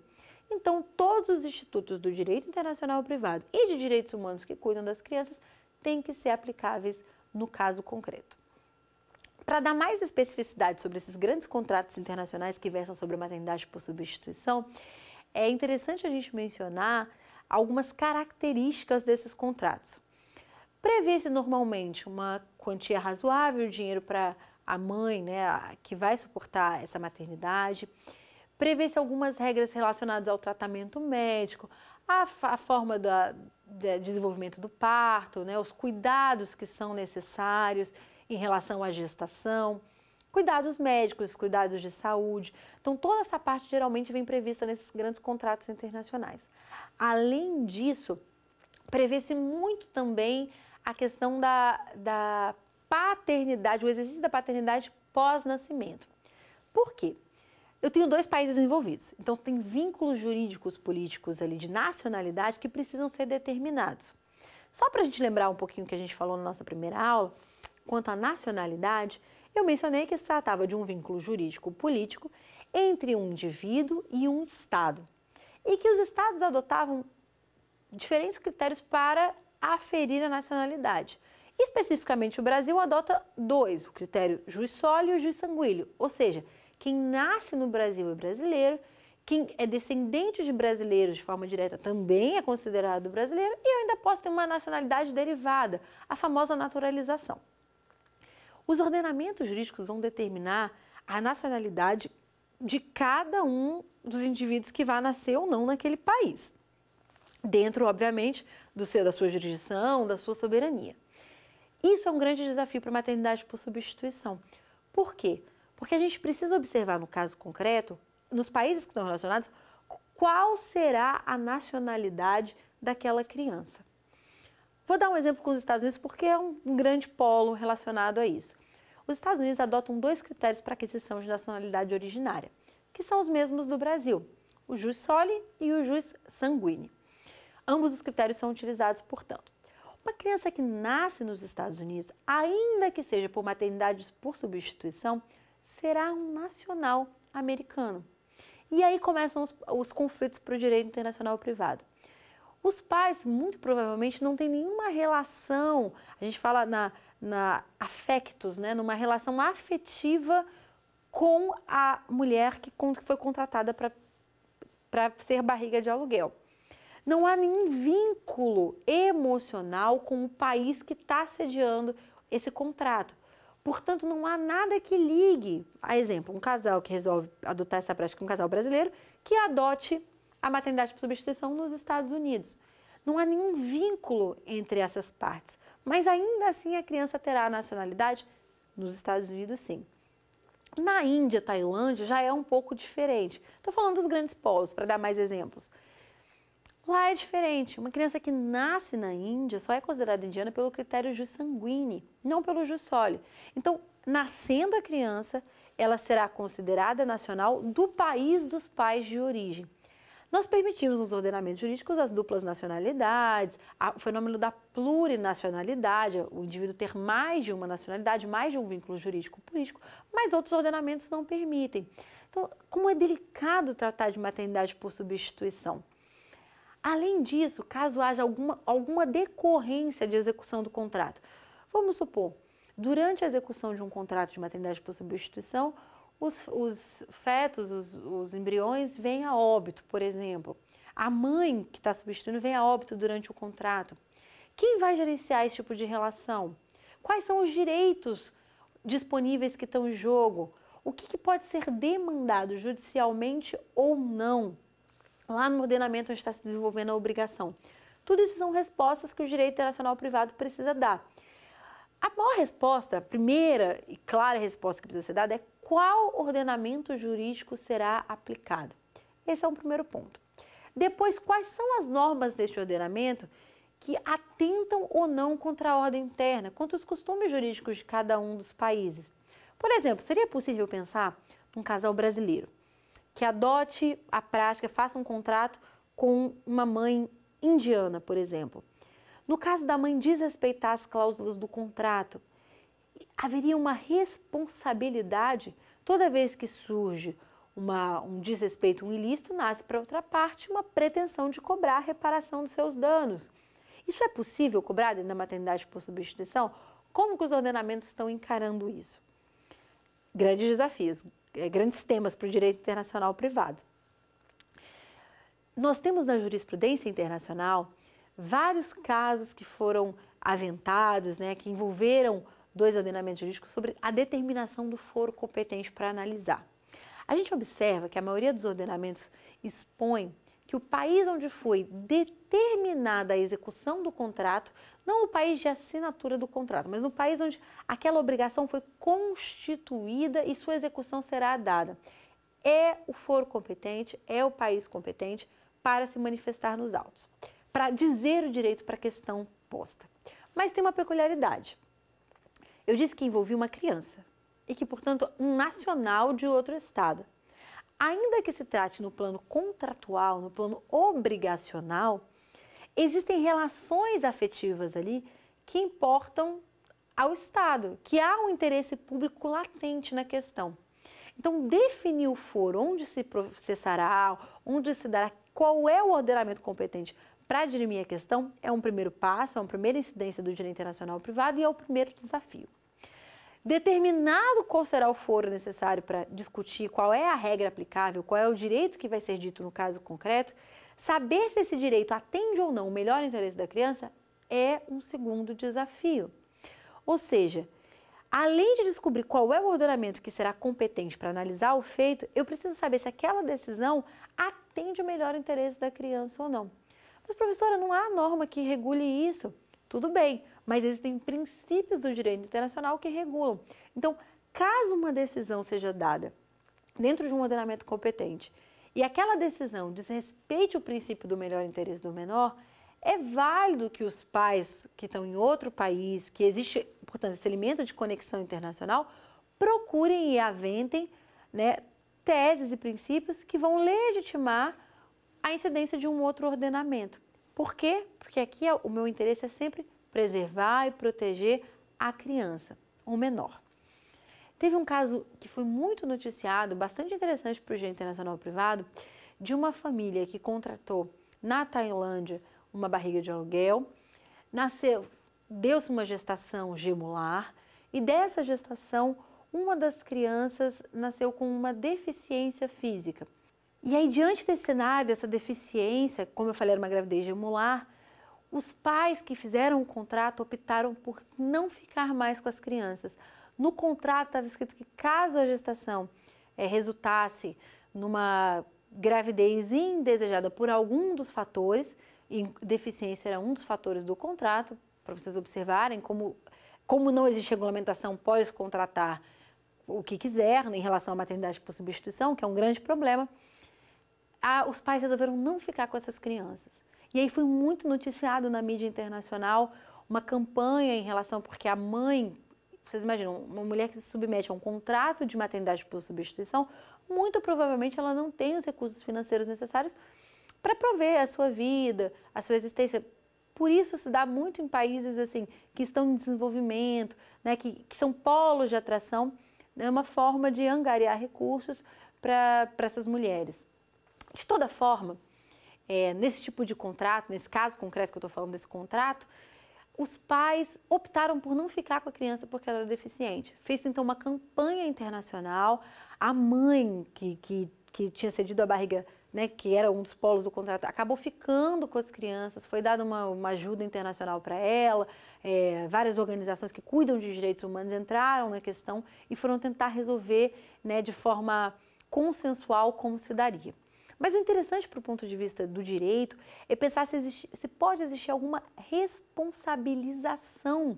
Então, todos os institutos do direito internacional privado e de direitos humanos que cuidam das crianças têm que ser aplicáveis no caso concreto. Para dar mais especificidade sobre esses grandes contratos internacionais que versam sobre a maternidade por substituição, é interessante a gente mencionar algumas características desses contratos. Prevê-se normalmente uma quantia razoável de dinheiro para a mãe, né, que vai suportar essa maternidade. Prevê-se algumas regras relacionadas ao tratamento médico, a, a forma da, de desenvolvimento do parto, né, os cuidados que são necessários em relação à gestação, cuidados médicos, cuidados de saúde. Então, toda essa parte geralmente vem prevista nesses grandes contratos internacionais. Além disso, prevê-se muito também a questão da, da paternidade, o exercício da paternidade pós-nascimento. Por quê? Eu tenho dois países envolvidos, então tem vínculos jurídicos políticos ali de nacionalidade que precisam ser determinados. Só para a gente lembrar um pouquinho o que a gente falou na nossa primeira aula, quanto à nacionalidade, eu mencionei que se tratava de um vínculo jurídico político entre um indivíduo e um Estado e que os estados adotavam diferentes critérios para aferir a nacionalidade. Especificamente, o Brasil adota dois: o critério juiz sólido e o juiz sanguíneo, ou seja, quem nasce no Brasil é brasileiro, quem é descendente de brasileiros de forma direta também é considerado brasileiro e eu ainda posso ter uma nacionalidade derivada, a famosa naturalização. Os ordenamentos jurídicos vão determinar a nacionalidade de cada um dos indivíduos que vai nascer ou não naquele país, dentro, obviamente, do seu, da sua jurisdição, da sua soberania. Isso é um grande desafio para a maternidade por substituição. Por quê? Porque a gente precisa observar, no caso concreto, nos países que estão relacionados, qual será a nacionalidade daquela criança. Vou dar um exemplo com os Estados Unidos porque é um grande polo relacionado a isso os Estados Unidos adotam dois critérios para aquisição de nacionalidade originária, que são os mesmos do Brasil, o jus soli e o jus sanguíneo. Ambos os critérios são utilizados, portanto. Uma criança que nasce nos Estados Unidos, ainda que seja por maternidade por substituição, será um nacional americano. E aí começam os, os conflitos para o direito internacional privado. Os pais, muito provavelmente, não têm nenhuma relação. A gente fala na, na afectos, né, numa relação afetiva com a mulher que foi contratada para ser barriga de aluguel. Não há nenhum vínculo emocional com o país que está sediando esse contrato. Portanto, não há nada que ligue. A exemplo, um casal que resolve adotar essa prática, um casal brasileiro, que adote a maternidade por substituição nos Estados Unidos. Não há nenhum vínculo entre essas partes. Mas ainda assim a criança terá a nacionalidade? Nos Estados Unidos, sim. Na Índia, Tailândia já é um pouco diferente. Estou falando dos grandes polos para dar mais exemplos. Lá é diferente. Uma criança que nasce na Índia só é considerada indiana pelo critério jus sanguíneo, não pelo jus soli. Então, nascendo a criança, ela será considerada nacional do país dos pais de origem. Nós permitimos nos ordenamentos jurídicos as duplas nacionalidades, a, o fenômeno da plurinacionalidade, o indivíduo ter mais de uma nacionalidade, mais de um vínculo jurídico-político, mas outros ordenamentos não permitem. Então, como é delicado tratar de maternidade por substituição? Além disso, caso haja alguma, alguma decorrência de execução do contrato, vamos supor, durante a execução de um contrato de maternidade por substituição, os, os fetos, os, os embriões, vêm a óbito, por exemplo. A mãe que está substituindo vem a óbito durante o contrato. Quem vai gerenciar esse tipo de relação? Quais são os direitos disponíveis que estão em jogo? O que, que pode ser demandado judicialmente ou não? Lá no ordenamento onde está se desenvolvendo a obrigação. Tudo isso são respostas que o direito internacional privado precisa dar. A maior resposta, a primeira e clara resposta que precisa ser dada é qual ordenamento jurídico será aplicado. Esse é um primeiro ponto. Depois, quais são as normas deste ordenamento que atentam ou não contra a ordem interna, contra os costumes jurídicos de cada um dos países? Por exemplo, seria possível pensar num casal brasileiro que adote a prática, faça um contrato com uma mãe indiana, por exemplo. No caso da mãe desrespeitar as cláusulas do contrato, haveria uma responsabilidade toda vez que surge uma, um desrespeito, um ilícito, nasce para outra parte uma pretensão de cobrar a reparação dos seus danos. Isso é possível cobrar dentro da maternidade por substituição? Como que os ordenamentos estão encarando isso? Grandes desafios, eh, grandes temas para o direito internacional privado. Nós temos na jurisprudência internacional vários casos que foram aventados, né, que envolveram dois ordenamentos jurídicos sobre a determinação do foro competente para analisar. A gente observa que a maioria dos ordenamentos expõe que o país onde foi determinada a execução do contrato, não o país de assinatura do contrato, mas no país onde aquela obrigação foi constituída e sua execução será dada. É o foro competente, é o país competente para se manifestar nos autos, para dizer o direito para a questão posta. Mas tem uma peculiaridade. Eu disse que envolvia uma criança e que, portanto, um nacional de outro estado. Ainda que se trate no plano contratual, no plano obrigacional, existem relações afetivas ali que importam ao Estado, que há um interesse público latente na questão. Então, definir o foro, onde se processará, onde se dará, qual é o ordenamento competente para dirimir a questão é um primeiro passo, é uma primeira incidência do direito internacional privado e é o primeiro desafio. Determinado qual será o foro necessário para discutir qual é a regra aplicável, qual é o direito que vai ser dito no caso concreto, saber se esse direito atende ou não o melhor interesse da criança é um segundo desafio. Ou seja, além de descobrir qual é o ordenamento que será competente para analisar o feito, eu preciso saber se aquela decisão atende o melhor interesse da criança ou não. Mas, professora, não há norma que regule isso. Tudo bem, mas existem princípios do direito internacional que regulam. Então, caso uma decisão seja dada dentro de um ordenamento competente e aquela decisão desrespeite o princípio do melhor interesse do menor, é válido que os pais que estão em outro país, que existe, portanto, esse elemento de conexão internacional, procurem e aventem né, teses e princípios que vão legitimar a incidência de um outro ordenamento. Por quê? Porque aqui o meu interesse é sempre preservar e proteger a criança, o menor. Teve um caso que foi muito noticiado, bastante interessante para o Dia Internacional Privado, de uma família que contratou na Tailândia uma barriga de aluguel, nasceu, deu-se uma gestação gemular e dessa gestação uma das crianças nasceu com uma deficiência física. E aí, diante desse cenário, dessa deficiência, como eu falei, era uma gravidez gemular, os pais que fizeram o contrato optaram por não ficar mais com as crianças. No contrato estava escrito que caso a gestação é, resultasse numa gravidez indesejada por algum dos fatores, e deficiência era um dos fatores do contrato, para vocês observarem como, como não existe regulamentação pós-contratar o que quiser né, em relação à maternidade por substituição, que é um grande problema a, os pais resolveram não ficar com essas crianças. E aí foi muito noticiado na mídia internacional uma campanha em relação, porque a mãe, vocês imaginam, uma mulher que se submete a um contrato de maternidade por substituição, muito provavelmente ela não tem os recursos financeiros necessários para prover a sua vida, a sua existência. Por isso se dá muito em países assim que estão em desenvolvimento, né, que, que são polos de atração, é uma forma de angariar recursos para essas mulheres. De toda forma, é, nesse tipo de contrato, nesse caso concreto que eu estou falando desse contrato, os pais optaram por não ficar com a criança porque ela era deficiente. Fez então uma campanha internacional. A mãe que, que, que tinha cedido a barriga, né, que era um dos polos do contrato, acabou ficando com as crianças. Foi dada uma, uma ajuda internacional para ela. É, várias organizações que cuidam de direitos humanos entraram na questão e foram tentar resolver né, de forma consensual como se daria. Mas o interessante para o ponto de vista do direito é pensar se, existe, se pode existir alguma responsabilização,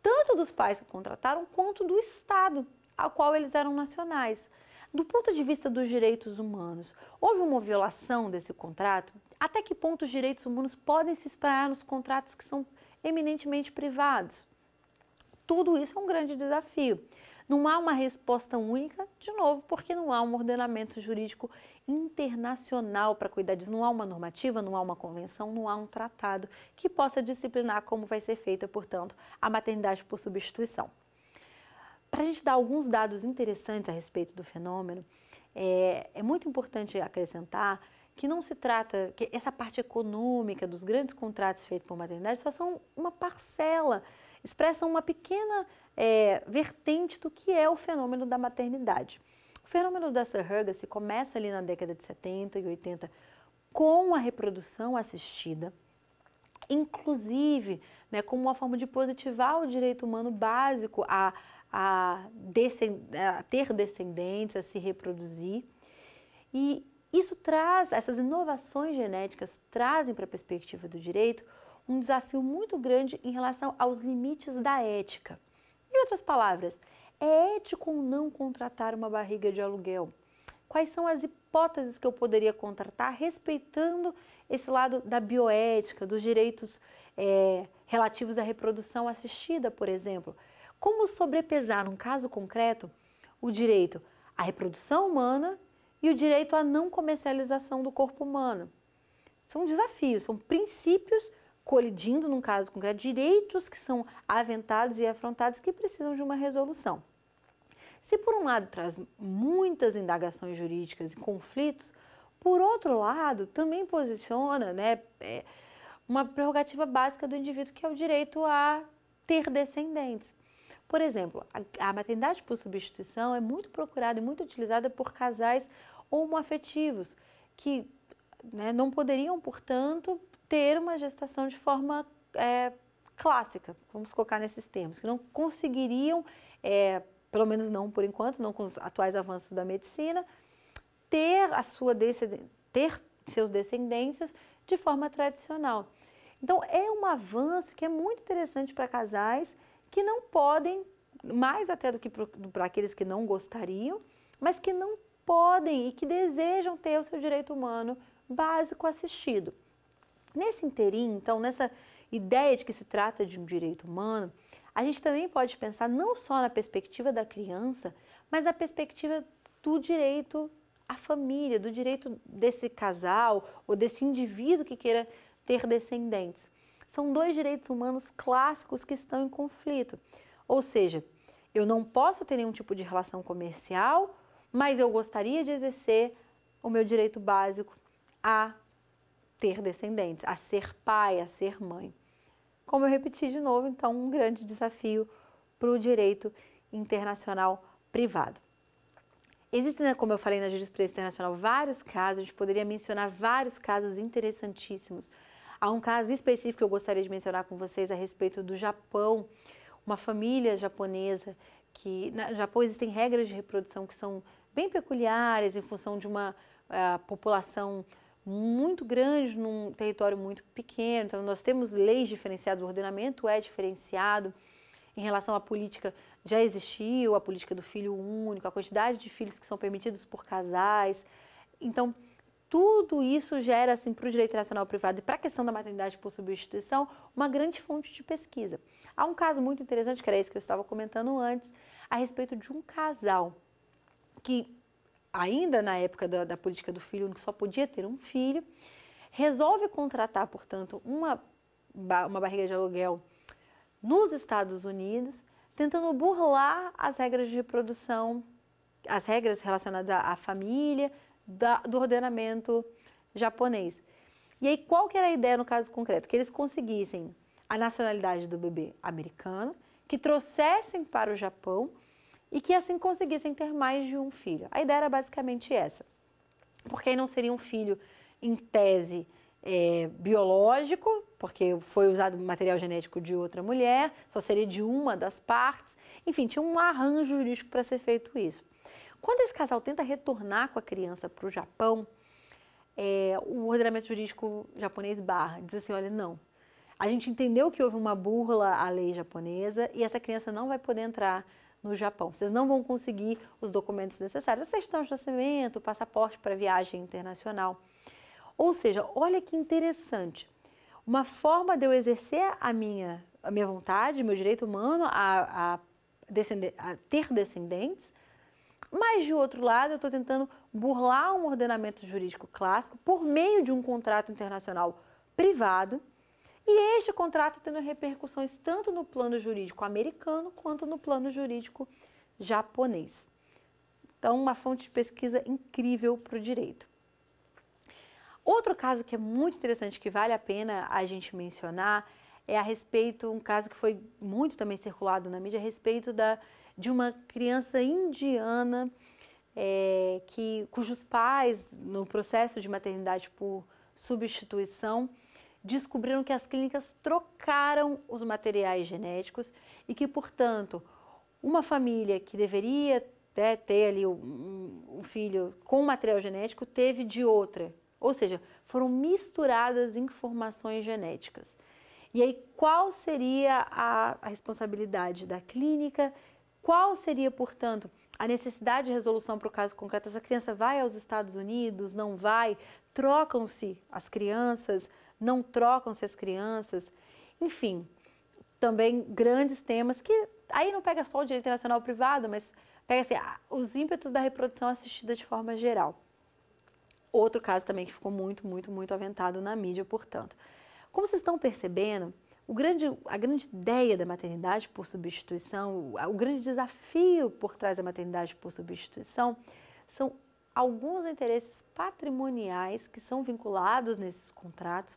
tanto dos pais que contrataram quanto do Estado ao qual eles eram nacionais. Do ponto de vista dos direitos humanos, houve uma violação desse contrato? Até que ponto os direitos humanos podem se espalhar nos contratos que são eminentemente privados? Tudo isso é um grande desafio. Não há uma resposta única, de novo, porque não há um ordenamento jurídico internacional para cuidar disso. Não há uma normativa, não há uma convenção, não há um tratado que possa disciplinar como vai ser feita, portanto, a maternidade por substituição. Para a gente dar alguns dados interessantes a respeito do fenômeno, é, é muito importante acrescentar que não se trata, que essa parte econômica dos grandes contratos feitos por maternidade só são uma parcela expressam uma pequena é, vertente do que é o fenômeno da maternidade. O fenômeno da surrogacy começa ali na década de 70 e 80 com a reprodução assistida, inclusive né, como uma forma de positivar o direito humano básico a, a, descend a ter descendentes, a se reproduzir. E isso traz, essas inovações genéticas trazem para a perspectiva do direito um desafio muito grande em relação aos limites da ética. Em outras palavras, é ético ou não contratar uma barriga de aluguel? Quais são as hipóteses que eu poderia contratar respeitando esse lado da bioética, dos direitos é, relativos à reprodução assistida, por exemplo? Como sobrepesar, num caso concreto, o direito à reprodução humana e o direito à não comercialização do corpo humano? São desafios, são princípios colidindo, num caso concreto, direitos que são aventados e afrontados que precisam de uma resolução. Se por um lado traz muitas indagações jurídicas e conflitos, por outro lado também posiciona né, é, uma prerrogativa básica do indivíduo que é o direito a ter descendentes. Por exemplo, a, maternidade por substituição é muito procurada e muito utilizada por casais homoafetivos que né, não poderiam, portanto, ter uma gestação de forma é, clássica, vamos colocar nesses termos, que não conseguiriam, é, pelo menos não por enquanto, não com os atuais avanços da medicina, ter a sua ter seus descendentes de forma tradicional. Então é um avanço que é muito interessante para casais que não podem mais até do que para aqueles que não gostariam, mas que não podem e que desejam ter o seu direito humano básico assistido. Nesse inteirinho, então, nessa ideia de que se trata de um direito humano, a gente também pode pensar não só na perspectiva da criança, mas a perspectiva do direito à família, do direito desse casal ou desse indivíduo que queira ter descendentes. São dois direitos humanos clássicos que estão em conflito. Ou seja, eu não posso ter nenhum tipo de relação comercial, mas eu gostaria de exercer o meu direito básico à ter descendentes, a ser pai, a ser mãe. Como eu repeti de novo, então, um grande desafio para o direito internacional privado. Existem, né, como eu falei na jurisprudência internacional, vários casos, a gente poderia mencionar vários casos interessantíssimos. Há um caso específico que eu gostaria de mencionar com vocês a respeito do Japão, uma família japonesa que no Japão existem regras de reprodução que são bem peculiares em função de uma uh, população muito grande num território muito pequeno. Então, nós temos leis diferenciadas, o ordenamento é diferenciado em relação à política já existiu, a política do filho único, a quantidade de filhos que são permitidos por casais. Então, tudo isso gera, assim, para o direito nacional privado e para a questão da maternidade por substituição, uma grande fonte de pesquisa. Há um caso muito interessante, que era esse que eu estava comentando antes, a respeito de um casal que ainda na época da, da política do filho único, só podia ter um filho, resolve contratar, portanto, uma, uma barriga de aluguel nos Estados Unidos, tentando burlar as regras de reprodução, as regras relacionadas à, à família, da, do ordenamento japonês. E aí, qual que era a ideia no caso concreto? Que eles conseguissem a nacionalidade do bebê americano, que trouxessem para o Japão e que assim conseguissem ter mais de um filho. A ideia era basicamente essa. Porque aí não seria um filho, em tese, é, biológico, porque foi usado material genético de outra mulher, só seria de uma das partes. Enfim, tinha um arranjo jurídico para ser feito isso. Quando esse casal tenta retornar com a criança para o Japão, é, o ordenamento jurídico japonês barra, diz assim: olha, não. A gente entendeu que houve uma burla à lei japonesa e essa criança não vai poder entrar no Japão. Vocês não vão conseguir os documentos necessários, a certidão de nascimento, passaporte para viagem internacional. Ou seja, olha que interessante. Uma forma de eu exercer a minha, a minha vontade, meu direito humano a, a, a ter descendentes, mas de outro lado eu estou tentando burlar um ordenamento jurídico clássico por meio de um contrato internacional privado e este contrato tendo repercussões tanto no plano jurídico americano quanto no plano jurídico japonês. Então, uma fonte de pesquisa incrível para o direito. Outro caso que é muito interessante, que vale a pena a gente mencionar, é a respeito, um caso que foi muito também circulado na mídia, a respeito da, de uma criança indiana é, que, cujos pais, no processo de maternidade por substituição, descobriram que as clínicas trocaram os materiais genéticos e que, portanto, uma família que deveria né, ter ali um, um filho com material genético teve de outra. Ou seja, foram misturadas informações genéticas. E aí, qual seria a, a responsabilidade da clínica? Qual seria, portanto, a necessidade de resolução para o caso concreto? Essa criança vai aos Estados Unidos? Não vai? Trocam-se as crianças? não trocam-se as crianças, enfim, também grandes temas que aí não pega só o direito internacional privado, mas pega assim, os ímpetos da reprodução assistida de forma geral. Outro caso também que ficou muito, muito, muito aventado na mídia, portanto. Como vocês estão percebendo, grande, a grande ideia da maternidade por substituição, o grande desafio por trás da maternidade por substituição são alguns interesses patrimoniais que são vinculados nesses contratos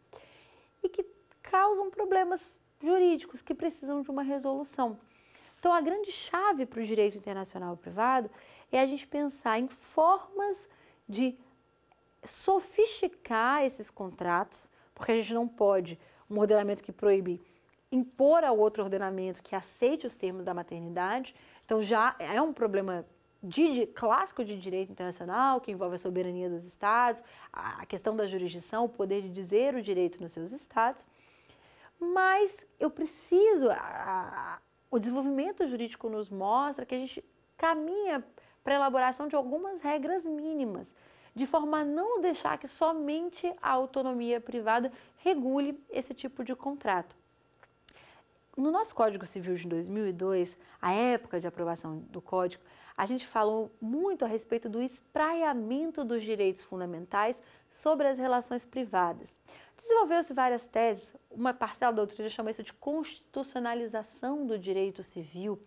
e que causam problemas jurídicos que precisam de uma resolução. Então, a grande chave para o direito internacional privado é a gente pensar em formas de sofisticar esses contratos, porque a gente não pode um ordenamento que proíbe impor a outro ordenamento que aceite os termos da maternidade. Então, já é um problema de, clássico de direito internacional, que envolve a soberania dos estados, a questão da jurisdição, o poder de dizer o direito nos seus estados. Mas eu preciso, a, a, o desenvolvimento jurídico nos mostra que a gente caminha para a elaboração de algumas regras mínimas, de forma a não deixar que somente a autonomia privada regule esse tipo de contrato. No nosso Código Civil de 2002, a época de aprovação do Código, a gente falou muito a respeito do espraiamento dos direitos fundamentais sobre as relações privadas. Desenvolveu-se várias teses, uma parcela da doutrina chama isso de constitucionalização do direito civil,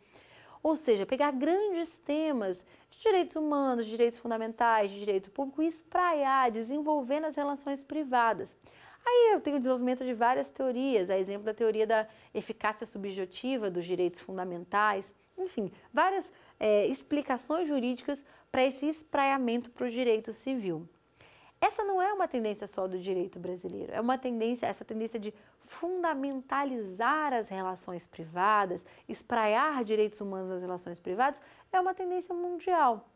ou seja, pegar grandes temas de direitos humanos, de direitos fundamentais, de direito público e espraiar, desenvolver nas relações privadas. Aí eu tenho o desenvolvimento de várias teorias, a exemplo da teoria da eficácia subjetiva dos direitos fundamentais, enfim, várias é, explicações jurídicas para esse espraiamento para o direito civil. Essa não é uma tendência só do direito brasileiro, é uma tendência, essa tendência de fundamentalizar as relações privadas, espraiar direitos humanos nas relações privadas, é uma tendência mundial.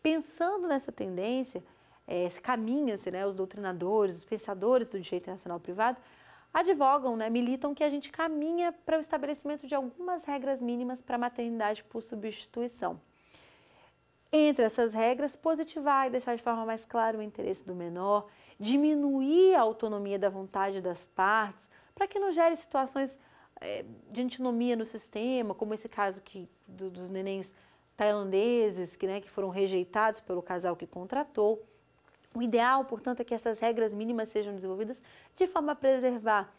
Pensando nessa tendência, é, caminha-se né, os doutrinadores, os pensadores do direito internacional privado advogam, né, militam que a gente caminha para o estabelecimento de algumas regras mínimas para a maternidade por substituição. Entre essas regras, positivar e deixar de forma mais clara o interesse do menor, diminuir a autonomia da vontade das partes, para que não gere situações é, de antinomia no sistema, como esse caso que, do, dos nenéns tailandeses que, né, que foram rejeitados pelo casal que contratou o ideal, portanto, é que essas regras mínimas sejam desenvolvidas de forma a preservar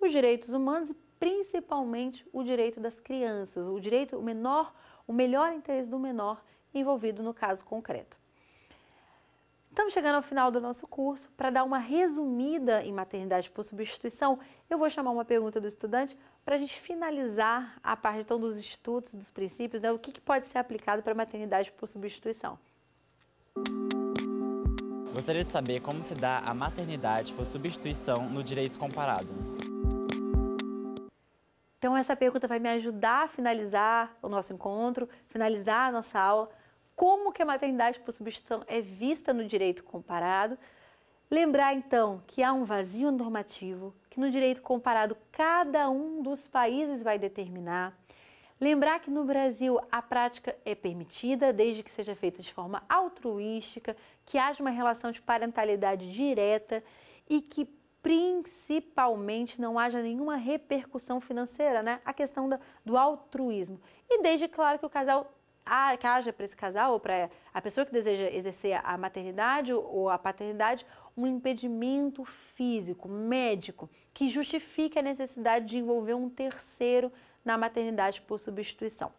os direitos humanos e principalmente o direito das crianças, o direito o menor, o melhor interesse do menor envolvido no caso concreto. Estamos chegando ao final do nosso curso. Para dar uma resumida em maternidade por substituição, eu vou chamar uma pergunta do estudante para a gente finalizar a parte então, dos estudos, dos princípios, né? o que, que pode ser aplicado para maternidade por substituição. Gostaria de saber como se dá a maternidade por substituição no direito comparado. Então, essa pergunta vai me ajudar a finalizar o nosso encontro, finalizar a nossa aula. Como que a maternidade por substituição é vista no direito comparado? Lembrar, então, que há um vazio normativo, que no direito comparado cada um dos países vai determinar Lembrar que no Brasil a prática é permitida desde que seja feita de forma altruística, que haja uma relação de parentalidade direta e que principalmente não haja nenhuma repercussão financeira, né? A questão da, do altruísmo. E desde claro que o casal a, que haja para esse casal ou para a pessoa que deseja exercer a maternidade ou a paternidade um impedimento físico, médico, que justifique a necessidade de envolver um terceiro na maternidade por substituição.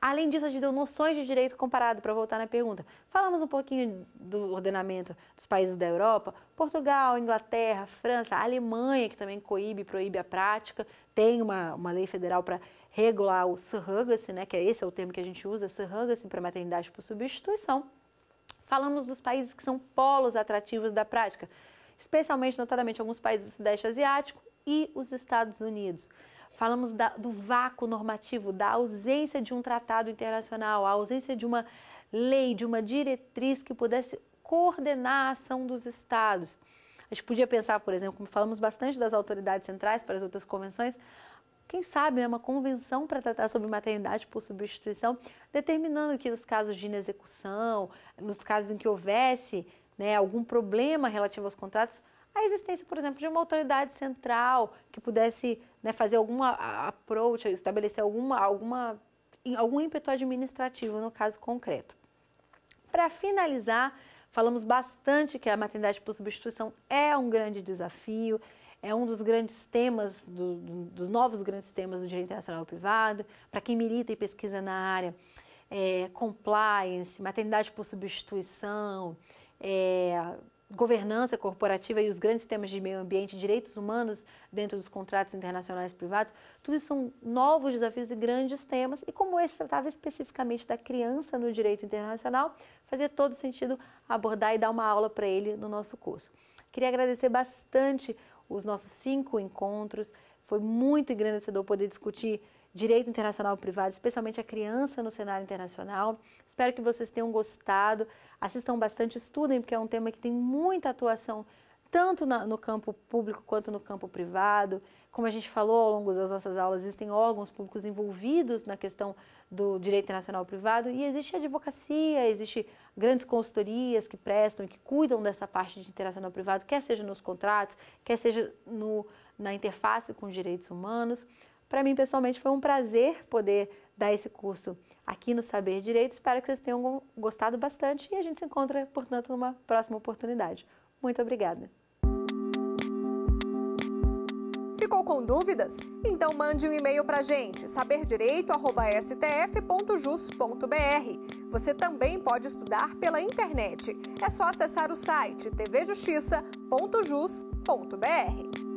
Além disso, a gente deu noções de direito comparado, para voltar na pergunta. Falamos um pouquinho do ordenamento dos países da Europa, Portugal, Inglaterra, França, Alemanha, que também coíbe e proíbe a prática, tem uma, uma lei federal para regular o surrogacy, né, que é esse é o termo que a gente usa, surrogacy para maternidade por substituição. Falamos dos países que são polos atrativos da prática, especialmente, notadamente, alguns países do Sudeste Asiático e os Estados Unidos falamos da, do vácuo normativo, da ausência de um tratado internacional, a ausência de uma lei, de uma diretriz que pudesse coordenar a ação dos estados. A gente podia pensar, por exemplo, como falamos bastante das autoridades centrais para as outras convenções, quem sabe é uma convenção para tratar sobre maternidade por substituição, determinando que nos casos de inexecução, nos casos em que houvesse né, algum problema relativo aos contratos, a existência, por exemplo, de uma autoridade central que pudesse né, fazer alguma approach, estabelecer alguma, alguma, algum ímpeto administrativo no caso concreto. Para finalizar, falamos bastante que a maternidade por substituição é um grande desafio, é um dos grandes temas, do, do, dos novos grandes temas do direito internacional privado, para quem milita e pesquisa na área, é, compliance, maternidade por substituição, é, governança corporativa e os grandes temas de meio ambiente, direitos humanos dentro dos contratos internacionais privados, tudo isso são novos desafios e grandes temas. E como esse tratava especificamente da criança no direito internacional, fazia todo sentido abordar e dar uma aula para ele no nosso curso. Queria agradecer bastante os nossos cinco encontros. Foi muito engrandecedor poder discutir direito internacional privado, especialmente a criança no cenário internacional. Espero que vocês tenham gostado. Assistam bastante, estudem, porque é um tema que tem muita atuação, tanto na, no campo público quanto no campo privado. Como a gente falou ao longo das nossas aulas, existem órgãos públicos envolvidos na questão do direito internacional privado e existe advocacia, existe grandes consultorias que prestam e que cuidam dessa parte de internacional privado, quer seja nos contratos, quer seja no, na interface com direitos humanos. Para mim, pessoalmente, foi um prazer poder dar esse curso aqui no Saber Direito. Espero que vocês tenham gostado bastante e a gente se encontra, portanto, numa próxima oportunidade. Muito obrigada! Ficou com dúvidas? Então mande um e-mail para a gente, saberdireito.stf.jus.br. Você também pode estudar pela internet. É só acessar o site tvjustiça.jus.br.